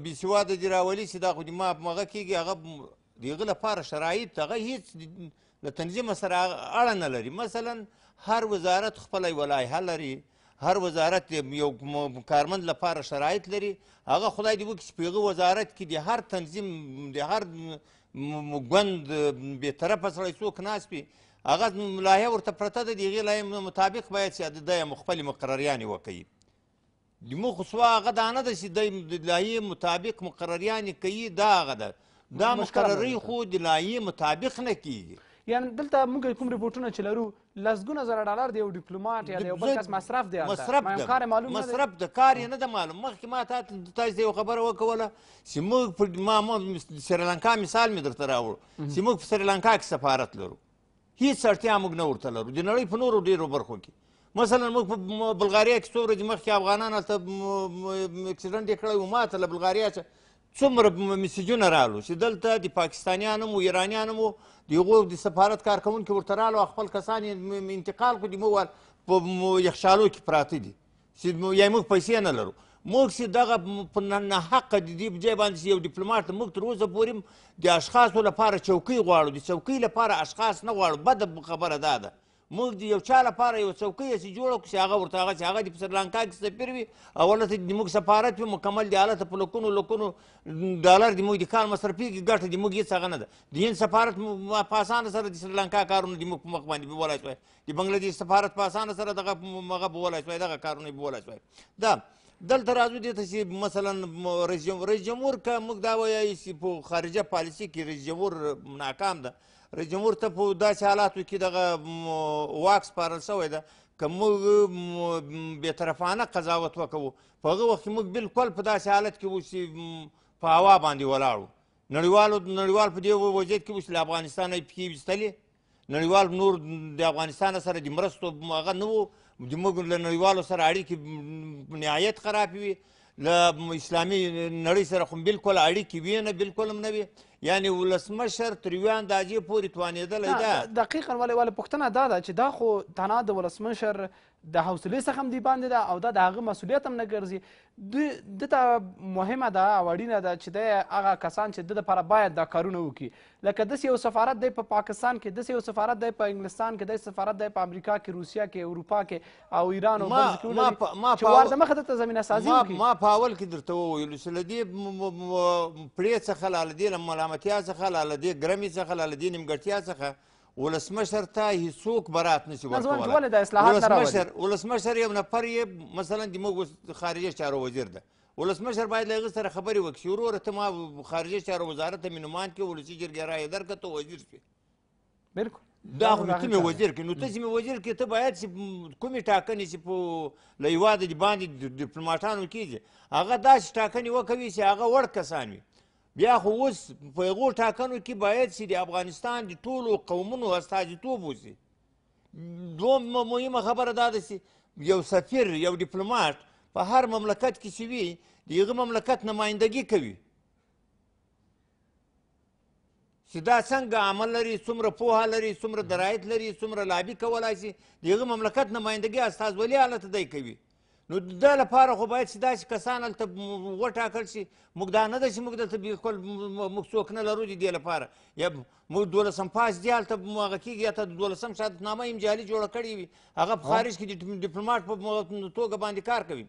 بېسواده دې راولي چې دا خو دې ما هغه کېږي هغه د هغه لپاره شرایط هغه هېڅ له تنظیم سره اړه نه لري مثلا هر وزارت خپله یوه لایحه لري هر وزارت یو کارمند لپاره شرایط لري هغه خدای دې وکړي چې په هغه وزارت کې د هر تنظیم د هر ګوند بېطرفه سړی څوک ناست وي هغه لایحه ورته پرته ده د هغې لایحې مطابق باید چې دی خپلې مقرریانې وکوي زموږ خو سوا هغه دا نه ده چې دی د لایحې مطابق مقرریانې کوي دا هغه ده دا مقررۍ خو د لایحې مطابق نه کیږي یعنی دلته موږ کوم ریپورټونه چې لرو لسګونه زره ډالر دی یو ډیپلوماټ یا د یو بل کس مصرف دی مصرف ده کار معلوم مصرف ده کار یې نه ده معلوم مخکې ما تاسو ته یو خبره وکوله چې موږ ما سریلانکا مثال مې درته راوړو چې موږ په سریلانکا کې سفارت لرو هیڅ اړتیا موږ نه ورته لرو د نړۍ په نورو ډیرو برخو کې مثلا موږ په بلغاریا کې څو ورځې مخکې افغانان هلته اکسیډنټ یې کړی و ماته له بلغاریا څخه څومره مسیجونه رالو چې دلته د پاکستانیان هم ایرانیان هم د هغو د سفارت کارکوونکي ورته رالو خپل کسان یې انتقال کړو د مو په یخشالو کې پراته دي چې یا موږ پیسې نه لرو موږ چې دغه په ناحقه د دې په ځای باندې یو ډیپلوماټ موږ تر اوسه پورې د اشخاصو لپاره چوکۍ غواړو د چوکۍ لپاره اشخاص نه غواړو بده خبره دا ده موږ د یو چا لپاره یو څوکۍ یې جوړه کړو چې هغه ورته هغه چې هغه د سریلانکا کې سفیر وي او هلته د موږ سفارت وي مکمل د هلته په لکونو لکونو ډالر د موږ د کال مصرفېږي ګټه د موږ هېڅ هغه نه ده د هند سفارت په اسانه سره د سریلانکا کارونه د موږ په مخ باندې بولای شوی د بنګلادیش سفارت په اسانه سره دغه هغه بولای شوی دغه کارونه یې بولای شوی دا دلته راځو دې ته چې مثلا رئیس جمهور رئیس جمهور که موږ دا وایو چې په خارجه پالیسي کې رئیس جمهور ناکام ده رئیس جمهور ته په داسې حالاتو کې دغه واک سپارل شوی ده که موږ بېطرفانه قضاوت وکړو په هغه وخت کې موږ بالکل په داسې حالت کې وو چې په هوا باندې ولاړو نړیوالو نړیوال په دې وضعیت کې وو چې له افغانستانه یې پښې ویستلې نړیوال نور د افغانستان سره د مرستو هغه نه وو زموږ له نړیوالو سره اړیکې نهایت خرابې وي له اسلامي نړۍ سره خو بالکل اړیکې وي نه بالکل هم نه وي یعنی ولسمشر تر یوې اندازې پورې توانېدلی ده دقیقا ولې ولې پوښتنه دا ده چې دا خو تنها د ولسمشر د حوصلې څخه هم دی باندې ده او دا د هغه مسؤلیت هم نه ګرځي ده ته مهمه ده او اړینه ده چې دی هغه کسان چې د لپاره باید دا کارونه وکړي لکه داسې یو سفارت دی په پا پاکستان کې داسې یو سفارت دی په انګلستان کې داسې سفارت دی په امریکا کې روسیا کې اروپا کې او ایران او چې ورده مخې ته زمینه سازي وکړي ما په اول کې درته وویلو چې له دې پرې څخه له دې ملامتیا څخه له دې ګرمۍ څخه له دې نیمګړتیا څخه ولسمشر ته هیڅوک برات نشي ورکولای ولې د اصلاحات نه ولسمشر ولسمشر یو نفر یې مثلا د موږ خارجه چارو وزیر ده ولسمشر باید له هغه سره خبرې وکړي وروره ته ما خارجه چارو وزارت ته مې نومان کې ولسي جرګې رایې درکړه ته وزیر شوې بلکل دا خو ته مې وزیر کې نو ته چې مې وزیر کې ته باید چې کومې ټاکنې چې په له هېواده باندې ډیپلوماټانو کېږي هغه داسې ټاکنې وکوي چې هغه وړ کسان وي بیا خو اوس په هغو ټاکنو کې باید چې د افغانستان د ټولو قومونو استازیتوب وسي دوه مهمه خبره دا ده چې یو سفیر یو ډیپلوماټ په هر مملکت کې چې وي د هغه مملکت نمایندګي کوي چې دا څنګه عمل لري څومره پوهه لري څومره درایت لري څومره لابي کولای شي د هغه مملکت نمایندګي استازولي حالت دی کوي نو د ده لپاره خو باید چې داسې کسان هلته وټاکل شي موږ دا نه ده چې موږ دلته بالکل موږ څوک نه لرو د دې لپاره یا موږ دولسم پاس دی هلته هغه کېږي یا ته د دولسم شهادتنامه یې جعلي جوړه کړې وي هغه په خارج کې د ډیپلوماټ په توګه باندې کار کوي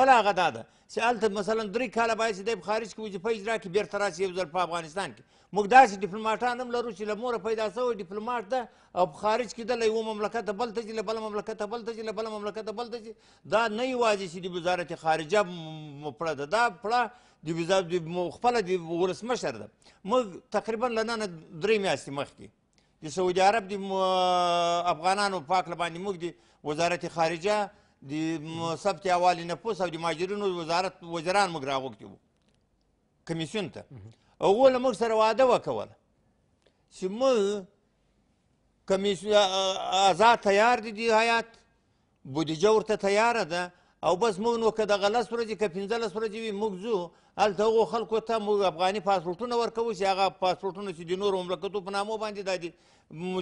بله هغه دا ده چې هلته مثلا درې کاله باید چې دی په خارج کې وظیفه اجرا کړي بېرته راشي یو ځل په افغانستان کې موږ داسې ډیپلوماټان هم لرو چې له موره پیدا سوی ډیپلوماټ ده او په خارج کې ده له یوه مملکته بل ته ځي له بله مملکته بل ته ځي له بله مملکته بل ته ځي دا نه یوازې چې د وزارت خارجه پړه ده دا پړه د وزارت خپله د ولسمشر ده موږ تقریبا له نن درې میاشتې مخکې د سعودي عرب د افغانانو پاک باندې موږ د وزارت خارجه د ثبت احوال نفوس او د مهاجرینو وزارت وزیران موږ راغوښتي وو کمیسیون ته هغو له موږ سره وعده وکوله چې موږ کمیسیون آزاد تیار دي دې حیات بودیجه ورته تیاره ده او بس موږ نو که دغه لس ورځې که پنځلس ورځې وي موږ ځو هلته هغو خلکو ته موږ افغاني پاسپورټونه ورکوو چې هغه پاسپورټونه چې د نورو مملکتو په نامو باندې دا د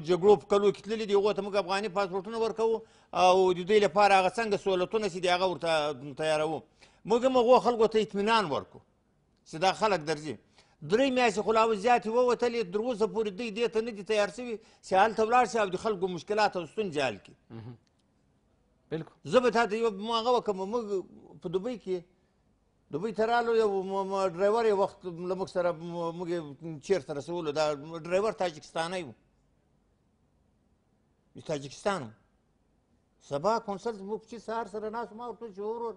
جګړو په کلو کې تللي دي هغو ته موږ افغاني پاسپورټونه ورکوو او د دوی لپاره هغه څنګه سهولتونه چې دي هغه ورته تیاروو موږ هم هغو خلکو ته اطمینان ورکو چې دا خلک درځي درې میاشتې خو لا هم زیاتې ووتلې تر اوسه پورې دوی دې ته نه دي تیار شوي چې هلته ولاړ شي او د خلکو مشکلات او ستونزې حل کړي بلکل زه به تا ته یوه هغه وکړم موږ په دوبۍ کې دوبۍ ته رالو یو ډرایور یو وخت له موږ سره موږ یې چېرته رسولو دا ډرایور تاجکستانی و د تاجکستان و سبا کنسل زموږ کوچي سهار سره ناست ما ورته وویل چې ورور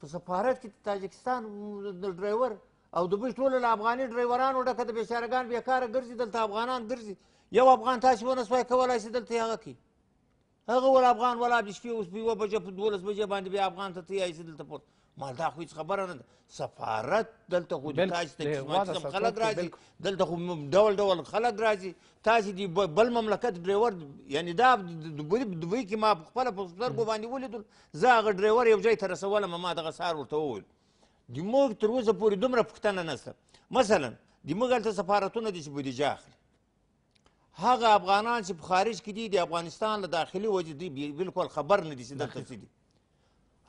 په سفارت کې د تاجکستان د ډرایور او د بش ټوله له افغاني ډرایورانو ډکه د بیچارهګان بېکاره ګرځي دلته افغانان ګرځي یو افغان تاسې ونه سوای کولی سي دلته هغه کوي هغه ول افغان ولا د شپې اوس په یوه بجه په دولس بجې باندې بیا افغان ته تیایي سي دلته پورته مال دا خو هیڅ خبره نه ده سفارت دلته خو تاسو ته قسم خلک راځي دلته خو ډول ډول خلک راځي تاسو دی بل مملکت ډریور یعنی دا دوی کې ما خپل په سترګو باندې ولیدل زه هغه ډریور یو ځای ته رسولم ما دغه سار ورته وویل د موږ تر اوسه پورې دومره پوښتنه نشته مثلا د موږ هلته سفارتونه دي چې بودیجه اخلي هغه افغانان چې په خارج کې دي د افغانستان له داخلي وجې دوی بالکل خبر نه دي چې دلته څه دي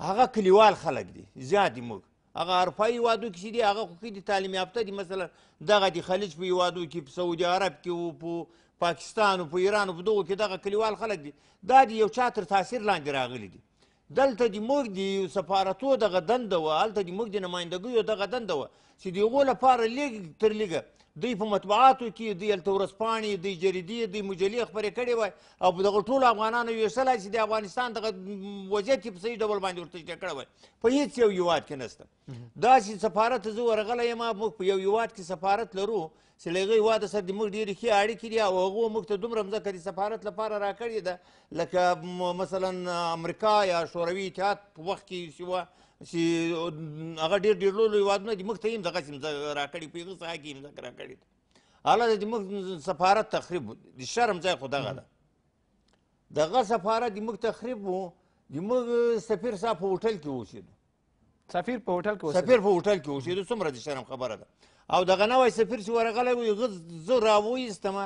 هغه کلیوال خلک دي زیات دي موږ هغه اروپایي هیوادو کې دي هغه خو کې دي تعلیم یافته دي مثلا دغه د خلیج په هیوادو کې په سعودي عرب کې او په پاکستان او په ایران او په دغو کې دغه کلیوال خلک دي دا د یو چا تر تاثیر لاندې راغلي دي دلته دې موږ د یو سفارتو دغه دنده وه هلته دې موږ د نمایندګیو دغه دنده وه چې د هغو لپاره لیږ تر لیږه دوی په مطبوعاتو کې دوی هلته ورځپاڼې دوی جریدې دوی مجلې خپرې کړې وای او په دغه ټولو افغانانو یو سلی چې د افغانستان دغه وضعیت کې په صحیح ډول باندې ورته ټیټه کړی وای په هېڅ یو هیواد کې نسته داسې سفارت زه ورغلی یم موږ په یو هیواد کې سفارت لرو چې له هغه هیواده سره د موږ ډېرې ښې اړیکې دي او هغو موږ ته دومره مځکه د سفارت لپاره راکړې ده لکه مثلا امریکا یا شوروي اتحاد په وخت کې چې وه چې هغه ډېر ډېر لوی لوی هېوادونه دي موږ ته یې هم دغسې راکړي په هغه ساحه کې یې مځکه راکړې ده حالانکه زموږ سفارت تخریب د شرم ځای خو دغه ده دغه سفارت زموږ تخریب و زموږ سفیر صاحب په هوټل کې اوسېدو سفیر په هوټل کې سفیر په هوټل کې اوسېدو څومره د شرم خبره ده او دغه نوی سفیر چې ورغلی و هغه زه راوایستمه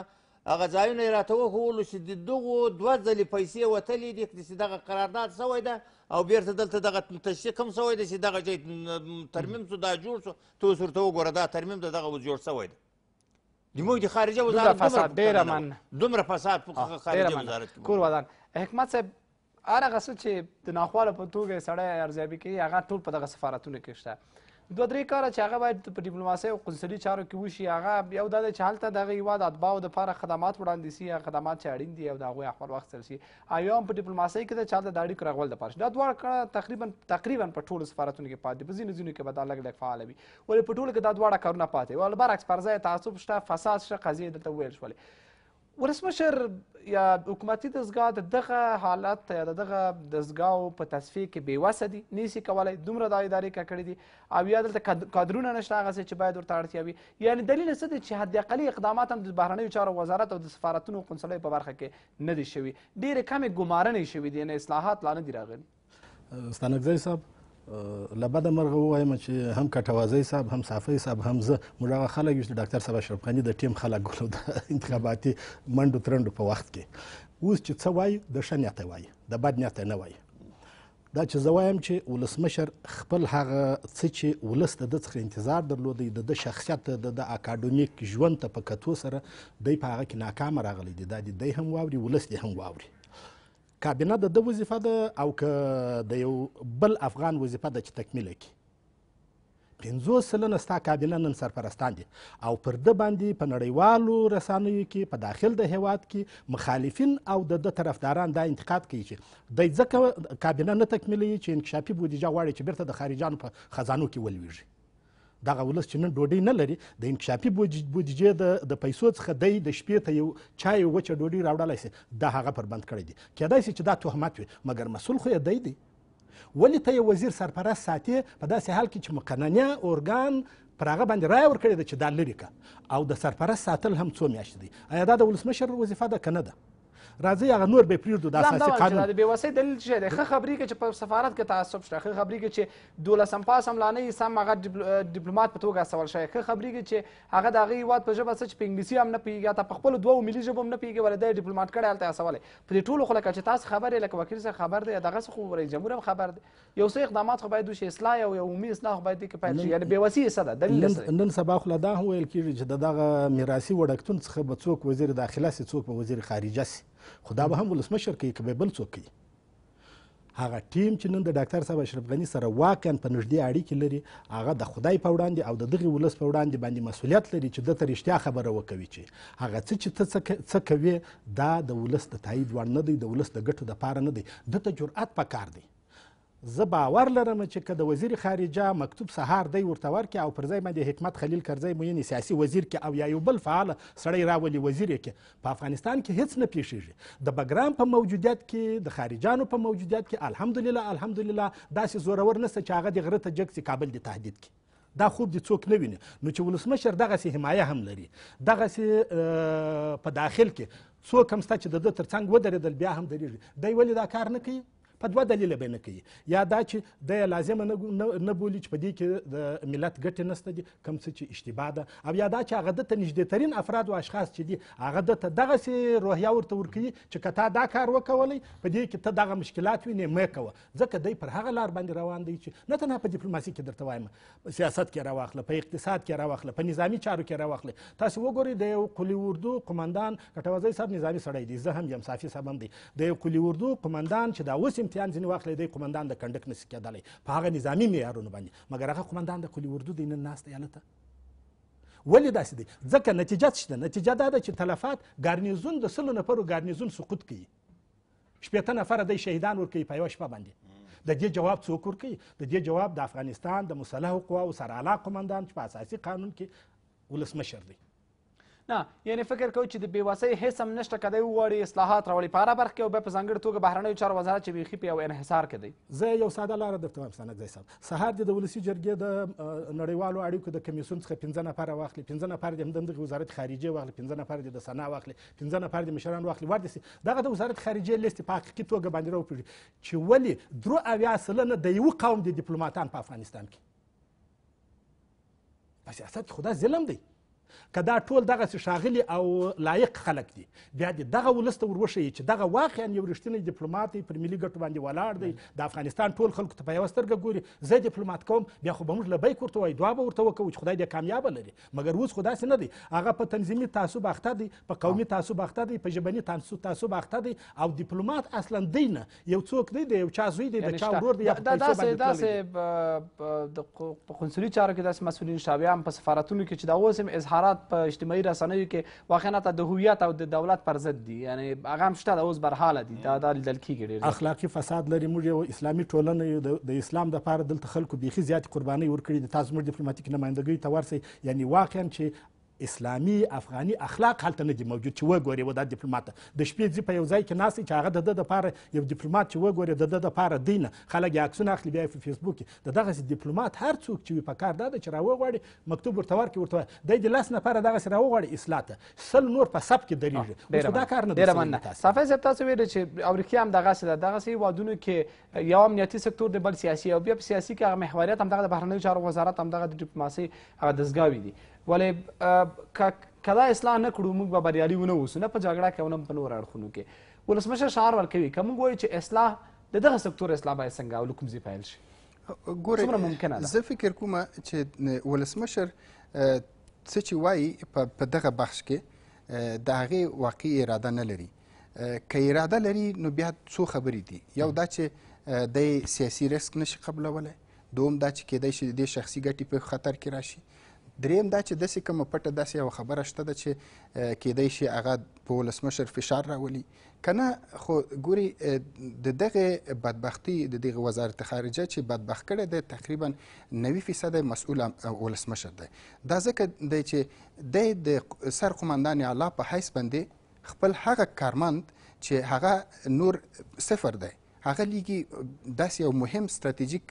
هغه ځایونه یې راته وښوولو چې د دغو دوه ځلې پیسې وتلې دي چې دغه قرارداد سوی ده او بیرته دلته دغه تشریح کوم سوی دی چې دغه جای ترمیم شو دا جوړ شو ته اوس ورته وګوره دا ترمیم د دغه اوس جوړ سوی دی زموږ د خارجه وزارت فساد ډیره من دومره فساد په خارجه وزارت کې کور ودان حکمت صاحب هر هغه څه چې د ناخواله په توګه سړی ارزیابي کوي هغه ټول په دغه سفارتونو کې شته دوه درې کاره چې هغه باید په ډیپلوماسۍ او قنصلي چارو کې وشي هغه یو دا دی چې هلته د هغه هېواد اتباعو دپاره خدمات وړاندې سي هغه خدمات چې اړین دي او د هغوی احوال واخیستل شي او یو هم په ډیپلوماسۍ کې ده چې هلته د اړیکو راغول دپاره شي دا دواړه کاره تقریبا تقریبا په ټولو سفارتونو کې پاتې دي په ځینو ځینو کې به دا لږ لږ فعاله وي ولې په ټولو کې دا دواړه کارونه پاتې وي البرعکس پر ځای تعصب شته فساد شته قضیې دلته وویل شولې ولسمشر یا حکومتي دستګاه د دغه حالت یا د دغه دستګاهو په تصفیه کې بېوسه دي نسي کولی دومره دا ادارې ککړې دي او یا دلته کادرونه نشته هغسې چې باید ورته اړتیا وي یعنی دلیل څه دی چې حداقلي اقدامات هم د بهرنیو چارو وزارت او د سفارتونو قونسلیو په برخه کې نه دي شوي ډېرې کمې ګمارنې شوي دي یعنې اصلاحات لا نه دي راغلي ستانکزی صاحب لبد مرغه وایم چې هم کټوازی صاحب هم صافی صاحب هم زه موږ هغه خلک یو چې ډاکټر صاحب اشرف غني د ټیم خلک ګلو د انتخاباتي منډو ترندو په وخت کې اوس چې څه وایي د ښه نیت وایي د بد نیت نه وایي دا چې زه وایم چې ولسمشر خپل هغه څه چې ولس د ده څخه انتظار درلودی د ده شخصیت د د اکاډمیک ژوند ته په کتو سره دی په هغه کې ناکامه راغلی دی دا دی دی هم واوري ولس دې هم واوري کابینه د ده وظیفه ده او که د یو بل افغان وظیفه ده چې تکمیله کړي پنځوس سلنه ستا کابینه نن سرپرستان دي او پر ده باندې په نړیوالو رسانیو کې په داخل د هیواد کې مخالفین او د ده طرفداران دا انتقاد کوي چې دی ځکه کابینه نه تکمیلوي چې انکشافي بودیجه غواړي چې بیرته د خارجانو په خزانو کې ولویږي دغه ولس چې نن ډوډۍ نه لري د انکشافي بودیجې د د پیسو څخه دی د شپې ته یو چای او وچه ډوډۍ راوړلی سي دا هغه پربند کړی دی کېدای سي چې دا تهمت وي مګر مسول خو یې دی دی ولې ته یو وزیر سرپرست ساتې په داسې حال کې چې مقننه ارګان پر هغه باندې رایه ورکړې ده چې دا لرې که او د سرپرست ساتل هم څو میاشتې دی آیا دا د ولسمشر وظیفه ده که نه ده راځي هغه نور به پریږدو د اساسي قانون د بېوسۍ دلیل څه دی ښه خبرېږي چې په سفارت کې تعصب شته ښه خبرېږي چې دولسم پاس هم لا نه یي سم هغه ډیپلومات په توګه استول شوی ښه خبرېږي چې هغه د هغه هېواد په ژبه څه چې په انګلیسي هم نه پوهېږي حتی په خپلو دوو ملي ژبو هم نه پوهېږي ولې دی ډیپلومات کړی هلته استولی په دې ټولو خو لکه چې تاسو خبر یې لکه وکیل صاحب خبر دی دغسې خو رئیس جمهور هم خبر دی یو څه اقدامات خو باید وشي اصلاح او عمومي اصلاح خو باید کې پیل شي یعنې بېوسي یې څه ده دلیل نن سبا خو لا دا هم ویل کېږي چې د دغه میراسي وړکتون څخه به څوک وزیر داخله سي څوک به وزیر خارجه سي خو دا به هم ولسمشر کوي که به بل څوک کوي هغه ټیم چې نن د ډاکټر صاحب اشرف غني سره واقعا په نږدې اړیکې لري هغه د خدای په وړاندې او د دغه ولس په وړاندې باندې مسولیت لري چې دته رښتیا خبره وکوي چې هغه څه چې ته څه کوې دا د ولس د تایید وړ نه دی د ولس د ګټو دپاره نه دی دته جرأت پکار دی زه باور لرم چې که د وزیر خارجه مکتوب سهار دی ورته ورکړي او پر ځای باندې حکمت خلیل کرزی موینې سیاسي وزیر کې او یا یو بل فعاله سړی راولي وزیر کې په افغانستان کې هیڅ نه پیښیږي د بګرام په موجودیت کې د خارجانو په موجودیت کې الحمدلله الحمدلله داسې زورور نسته چې هغه د غره ته جګ سي کابل د تهدید کړي دا خوب د څوک نه ویني نو چې ولسمشر دغسې حمایه هم لري دغسې په داخل کې څوک هم سته چې د ده تر څنګ ودرېدل بیا هم درېږي دی ولې دا کار نه کوي په دوه دلیله به نه کوي یا دا چې دی لازمه نه بولي چې په دې کې د ملت ګټې نسته دي کوم څه چې اشتباه ده او یا دا چې هغه دته نږدېترین افراد او اشخاص چې دي هغه دته دغسې روحیه ورته ورکوي چې که تا دا کار وکولی په دې کې ته دغه مشکلات وینې مه کوه ځکه دی پر هغه لار باندې روان دی چې نه تنها په ډیپلوماسي کې درته وایم سیاست کې راواخله په اقتصاد کې راواخله په نظامي چارو کې راواخله تاسو وګورئ د یو قلي اردو قمندان کټوازی صاحب نظامي سړی دی زه هم یم صافي صاحب هم دی د یو قلي اردو قمندان چې دا اوس امتحان ځینې واخلی دی قمندان د کنډک نسي کېدلی په هغه نظامي معیارونو باندې مګر هغه قمندان د قلي اردو دی نن ناست دی هلته ولې داسې دی ځکه نتیجه څه ده نتیجه دا ده چې تلفات ګارنیزون د سلو نفرو ګارنیزون سقوط کوي شپېته نفره دی شهیدان ورکوي په یوه شپه باندې د دې جواب څوک ورکوي د دې جواب د افغانستان د مسلحو قواو سره علا قمندان چې په اساسي قانون کې ولسمشر دی نه یعنی فکر کوي چې د بېوسۍ هیڅ هم نشته که دی وغواړي اصلاحات راولي په هره برخه کې او بیا په ځانګړې توګه بهرنیو چارو وزارت چې بیخي په یو انحصار کې دی زه یو ساده لاره درته وایم سند ځای صاحب سهار دې د ولسي جرګې د نړیوالو اړیکو د کمیسیون څخه پنځه نفره واخلي پنځه نفر دې همدغه وزارت خارجې واخلي پنځه نفر دې د سنا واخلي پنځه نفر دې مشران واخلي ورته سي دغه د وزارت خارجې لیست په حقیقي توګه باندې راوپېږي چې ولې درو اویا سلنه د یوه قوم د ډیپلوماتان په افغانستان کې په سیاست کې خو دا ظلم دی که دا ټول دغسې ښاغلي او لایق خلک دي بیا دې دغه ولس ته ور وښیي چې دغه واقعا یو رښتینی ډیپلومات دی پر ملي ګټو باندې ولاړ دی د افغانستان ټول خلکو ته په یوه سترګه ګوري زه ډیپلومات کوم بیا خو به موږ لبیک ورته وایو دعا به ورته وکړو چې خدای دې کامیابه لري مګر اوس خو داسې نه دی هغه په تنظیمي تعصب اخته دی په قومي تعصب اخته دی په ژبني تعصب اخته دی او ډیپلومات اصلا دی نه یو څوک دی د یو چا زوی دی د چا ورور دی داسې داسې د قونسلي چارو کې داسې مسؤلین شوي هم په سفارتونو کې چې دا اوس هم اظهار اظهارات په اجتماعي رسنیو کې واقعا حتی د هویت او د دولت پر ضد دي یعنی هغه هم شته د اوس برحاله دي دا دا لیدل کیږي ډېر اخلاقي فساد لري موږ یو اسلامي ټولنه یو د اسلام دپاره دلته خلکو بیخي زیاتې قربانۍ ورکړي دي تاسو زموږ ډیپلوماتیک نمایندګیو ته ورسئ یعنی واقعا چې اسلامي افغاني اخلاق هلته نه دي موجود چې وګورې و دا ډیپلومات د شپې ځي په یو ځای کې ناست چې هغه د ده دپاره یو ډیپلومات چې وګورې د ده دپاره دی نه خلک یې عکسونه اخلي بیا یې په فیسبوک کې د دغسې ډیپلومات هر څوک چې وي په کار دا ده چې راوغواړي مکتوب ورته ورکړي ورته وایي دی د لس نفره دغسې راوغواړي اصلاح ته سل نور په سب کې درېږي خو دا کار نه ډېره مننه صافی صاحب تاسو ویلې چې امریکا هم دغسې ده دغسې هېوادونو کې یو امنیتي سکتور دی بل سیاسي او بیا په سیاسي کې هغه محوریت همدغه د بهرنیو چارو وزارت همدغه د ډیپلوماسۍ هغه دستګاوې دي ولې که دا اصلاح نه کړو موږ به بریالي ونه اوسو نه په جګړه کې او نه په نورو اړخونو کې ولسمشر شعار ورکوي که موږ وایو چې اصلاح د دغه سکتور اصلاح باید څنګه او له کوم ځای پیل شي ګوره ممکنه ده زه فکر کوم چې ولسمشر څه چې وایي په دغه بخش کې د هغې واقعي اراده نه لري که اراده لري نو بیا څو خبرې دي یو دا چې دی سیاسي ریسک نشي قبلولی دوم دا چې کیدای شي د دې شخصي ګټې په خطر کې راشي دریم دا چې داسې کومه پټه داسې یوه خبره شته ده چې کیدای شي هغه په ولسمشر فشار راولي کنه خو ګوري د دغه بدبختی د دغه وزارت خارجه چې بدبخت کړی دی تقریبا 90 فیصد مسؤل ولسمشر دی دا ځکه دی چې د سر قماندان اعلی په حیث باندې خپل هغه کارمند چې هغه نور صفر دی هغه لیږي داسې یو مهم ستراتیژیک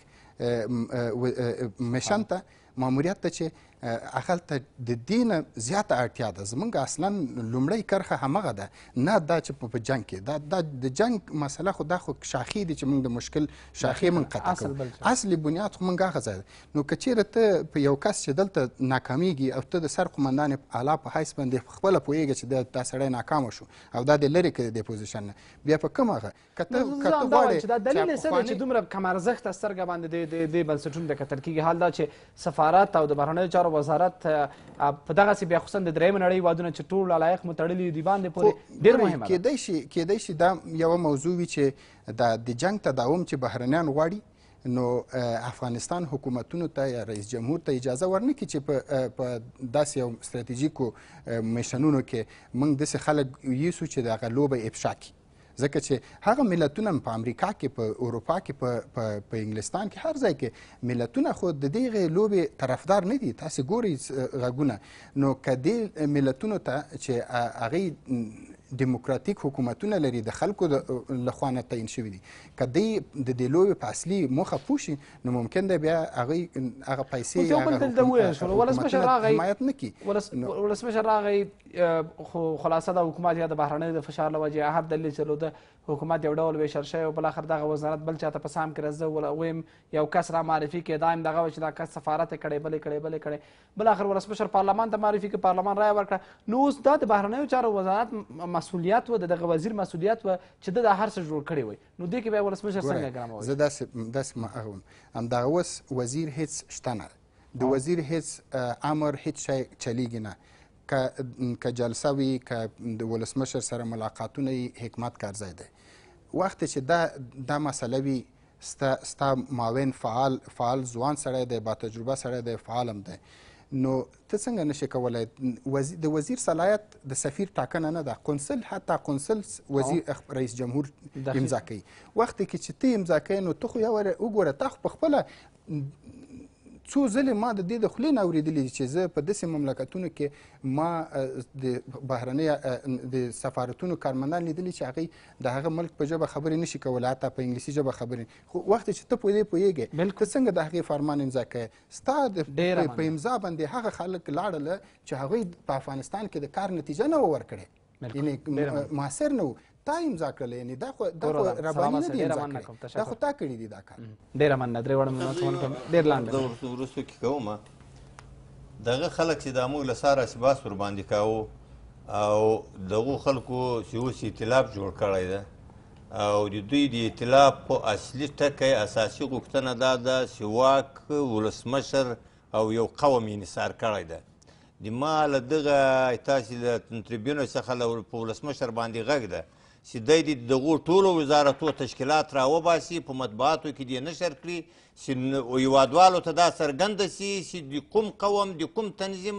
مشن ته ماموریت ته چې اخلته د دین زیاته اړتیا ده زمونږ اصلا لومړی کرخه همغه ده نه دا چې په جنگ کې دا د جنگ مسله خو دا خو شاخې دي چې موږ د مشکل شاخې موږ قطع کوو اصلي بنیاد خو موږ هغه ځای نو که چیرې ته په یو کس چې دلته ناکامیږي او ته د سر قمندان اعلی په حیث باندې خپله پوهېږې چې دا سړی ناکامه شو او دا دې لرې کړې د پوزیشن نه بیا په کوم هغه که ته غواړې چې دا دلیل څه دی چې دومره کم ارزښته سترګه باندې د دې بنسټونو د کتل کېږي حال دا چې سفارت او د بهرنیو چارو چارو وزارت په دغه سي بیا خصوصا د درېیم نړۍ وادونه چې ټول علایق مو تړلي دي باندې پورې ډېر مهمه کېدای شي کېدای شي دا یو موضوع وي چې د د جنگ تداوم چې بهرنیان غواړي نو افغانستان حکومتونو ته یا رئیس جمهور ته اجازه ورنکړي چې په په داسې یو ستراتیژیکو میشنونو کې موږ داسې خلک یوسو چې دغه لوبه افشا کړي ځکه چې هغه ملتونه په امریکا کې په اروپا کې په په انګلستان کې هر ځای کې ملتونه خو د دغه لوبې طرفدار نه دي تاسو ګورئ غږونه نو کدی ملتونو ته چې هغه دیموکراتیک حکومتونه لري د خلکو له خوا نه تعیین شوي دي که دی د دې لویو په اصلي موخه پوه شي نو ممکن دی بیا هغوی هغه پیسې یو بل دلته وویل شول ولسمشر راغی حمایت نه کړي ولسمشر راغی خو خلاصه د حکومت یا د بهرنیو د فشار له وجې هر دلیل درلوده حکومت یو ډول ویشل شوی او بالاخره دغه وزارت بل چاته په سام کې راځه ویم یو کس را معرفي کې دا هم دغه چې دا کس سفارت یې کړی بلې کړی بلې کړی بالاخره ولسمشر پارلمان ته معرفي کې پارلمان رایه ورکړه نو اوس دا د بهرنیو چارو وزارت مسولیت و د دغه وزیر مسولیت و چې د هر څه جوړ کړی وي نو دې کې بیا ولسمشر څنګه ګراموي زه داسې داسې هغه وم همدغه اوس وزیر هیڅ شته نه د وزیر هیڅ امر هیڅ شی چلیږي نه که جلسه وي که د ولسمشر سره ملاقاتونه حکمت کارځای دی وخت چې دا دا مسله وي ستا ستا ماوین فعال فعال ځوان سړی دی با تجربه سړی دی فعال هم دی نو ته څنګه نشې کولای د وزیر صلاحیت د سفیر ټاکنه نه ده قنصل حتی قنصل وزیر رئیس جمهور امضا کوي وخت کې چې ته امضا کوې نو ته خو یو وګوره تا خو پخپله څو ځلې ما د دې د خولې نه اورېدلي چې زه په داسې مملکتونو کې ما د بهرنۍ د سفارتونو کارمندان لیدلي چې هغوی د هغه ملک په ژبه خبرې نشي کولی حتی په انګلیسي ژبه خبرې خو وخت چې ته پوهېدې پوهېږې ته څنګه د هغې فرمان امضا کوې ستا د په امضا باندې هغه خلک لاړله چې هغوی په افغانستان کې د کار نتیجه نه وه ورکړې یعنې موثر نه و تا امضا کړل یعنی دا خو دا خو رباني نه دی امضا کړی دا خو تا کړی دی دا کار ډېره مننه درې وړه مننه کوم ډېر لاندې وروستو کې کوم دغه خلک چې دا موږ له ساره سباس ور باندې کاوه او دغه خلکو چې اوس ائتلاف جوړ کړی دی او د دوی د ائتلاف په اصلي ټکی اساسي غوښتنه دا ده چې واک ولسمشر او یو قوم انحصار کړی ده د ما له دغه تاسې د تریبیونو څخه له په ولسمشر باندې غږ ده چې دی دې دغو ټولو وزارتو تشکیلات راوباسي په مطبوعاتو کې دې نشر کړي چې هیوادوالو ته دا څرګنده سي چې د کوم قوم د کوم تنظیم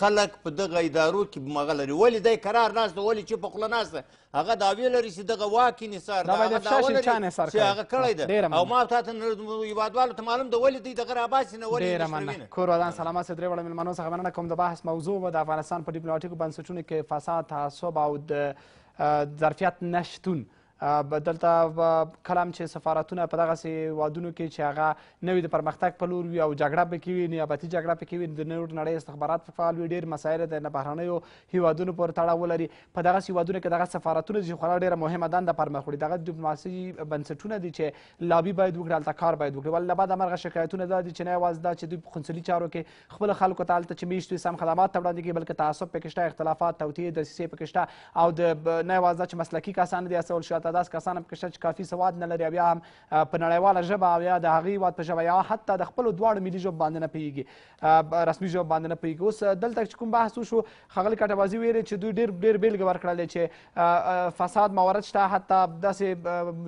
خلک په دغه ادارو کې مغه لري ولې دی قرار ناست ولې چې په خوله ناسته هغه دعوې لري چې دغه واک انحصار چې هغه کړی ده او ما تاته هیوادوالو ته معلوم ده ولې دی دغه راباسي نه ولې ډېره مننه کورودان سلامات سې درې وړه مېلمنو څخه مننه کوم د بحث موضوع به د افغانستان په ډیپلوماټیکو بنسټونو کې فساد تعصب او د آه، ظرفیت نشتون دلته کلام چې سفارتونه په دغسې وادونو کې چې هغه نوی د پرمختګ په لور وي او جګړه پکې وي نیابتي جګړه پکې وي د نور نړۍ استخبارات په فعال وي ډېر مسایل د بهرنیو هیوادونو پورې تړاو لري په دغسې هیوادونو کې دغه سفارتونه چې خورا ډېره مهمه دنده پرمخ وړي دغه ډیپلوماسي بنسټونه دي چې لابي باید وکړي هلته کار باید وکړي ولې له بده مرغه شکایتونه دا دي چې نه یوازې دا چې دوی په قنسلي چارو کې خپل خلکو ته هلته چې میشت سم خدمات ته وړاندې کوي بلکې تعصب پکې شته اختلافات توطیې دسیسې پکې شته او د نه یوازې چې مسلکي کسان دي هڅول شوي حتی داسې کسان هم شته چې کافي سواد نه لري او یا هم په نړیواله ژبه او یا د هغې هېواد په ژبه یا حتی د خپلو دواړو ملي ژبو باندې نه پوهېږي رسمي ژبو باندې نه پوهېږي اوس دلته چې کوم بحث وشو ښاغلي کټبازي ویلې چې دوی ډېر ډېر بېلګې ورکړلې چې فساد موارد شته حتی داسې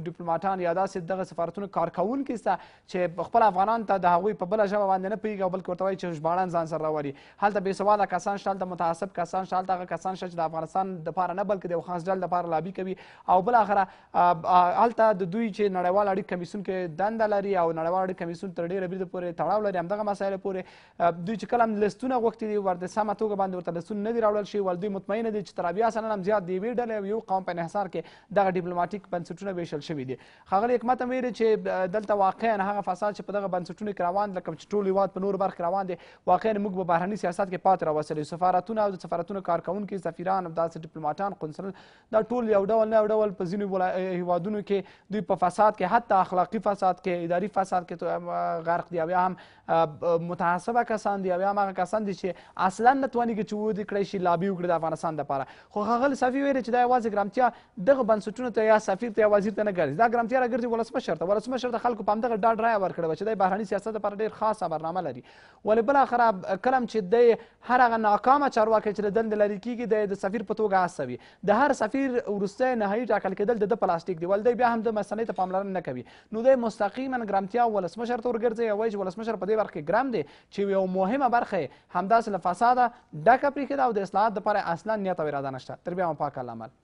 ډیپلوماټان یا داسې دغه سفارتونو کارکوونکي شته چې خپل افغانان ته د هغوی په بله ژبه باندې نه پوهېږي او بلکې ورته وایي چې ژباړن ځان سره راولي هلته بې سواده کسان شته هلته متعصب کسان شته هلته هغه کسان شته چې د افغانستان دپاره نه بلکې د یو خاص ډل دپاره لابي کوي او بالاخره الته د دوی چې نړیوال اړیک کمیسون کې دنده لري او نړیوال اړیک کمیسون تر ډیره بریده پورې تړاو لري همدغه مسایلو پورې دوی چې کله هم لستونه غوښتي دي ورته سمه توګه باندې ورته لستونه نه دي راوړل شوي ول دوی مطمئنه دي چې تر اویا سلنه هم زیات د یوې ډلې او یو قوم په انحصار کې دغه ډیپلوماټیک بنسټونه ویشل شوي دي ښاغلی حکمت هم ویلي چې دلته واقعا هغه فساد چې په دغه بنسټونو کې روان لکه چې ټول هیواد په نورو برخو روان دي واقعا موږ په بهرني سیاست کې پاتې راوسلو سفارتونه او د سفارتونو کارکونکي سفیران او داسې ډیپلوماټان قنسل دا ټول یو ډول نه یو ډول په ځینو هیوادونو کې دوی په فساد کې حتی اخلاقی فساد کې اداري فساد کې غرق دي او یا هم متعصبه کسان دي او یا هم هغه کسان دي چې اصلا نه توانیږي چې ودې کړی شي لابي وکړي د افغانستان دپاره خو ښاغلي صفي ویلې چې دا یوازې ګرامتیا دغه بنسټونو ته یا سفیر ته یا وزیر ته نه ګرځي دا ګرامتیا راګرځي ولسمشر ته ولسمشر د خلکو په همدغه ډاډ رایه ورکړې چې دی بهرني سیاست لپاره ډېر خاصه برنامه لري ولې بالاخره کلم چې دی هر هغه ناکامه چارواکی چې له دندې لرې کیږي د سفیر په توګه هڅوي د هر سفیر وروستی نهایي ټاکل کېدل د د د پلاستیک دی ول دی بیا هم د مسنې ته پاملرنه نه کوي نو دی مستقیما ګرامتیا ولسمشر ته ورګرځي او وایي چې ولسمشر په دې برخه کې ګرام دی چې یو مهمه برخه همداسې له فساده ډکه پرېښې ده او د اصلاحات دپاره اصلا نیت او اراده نشته تر بیا هم پاک الله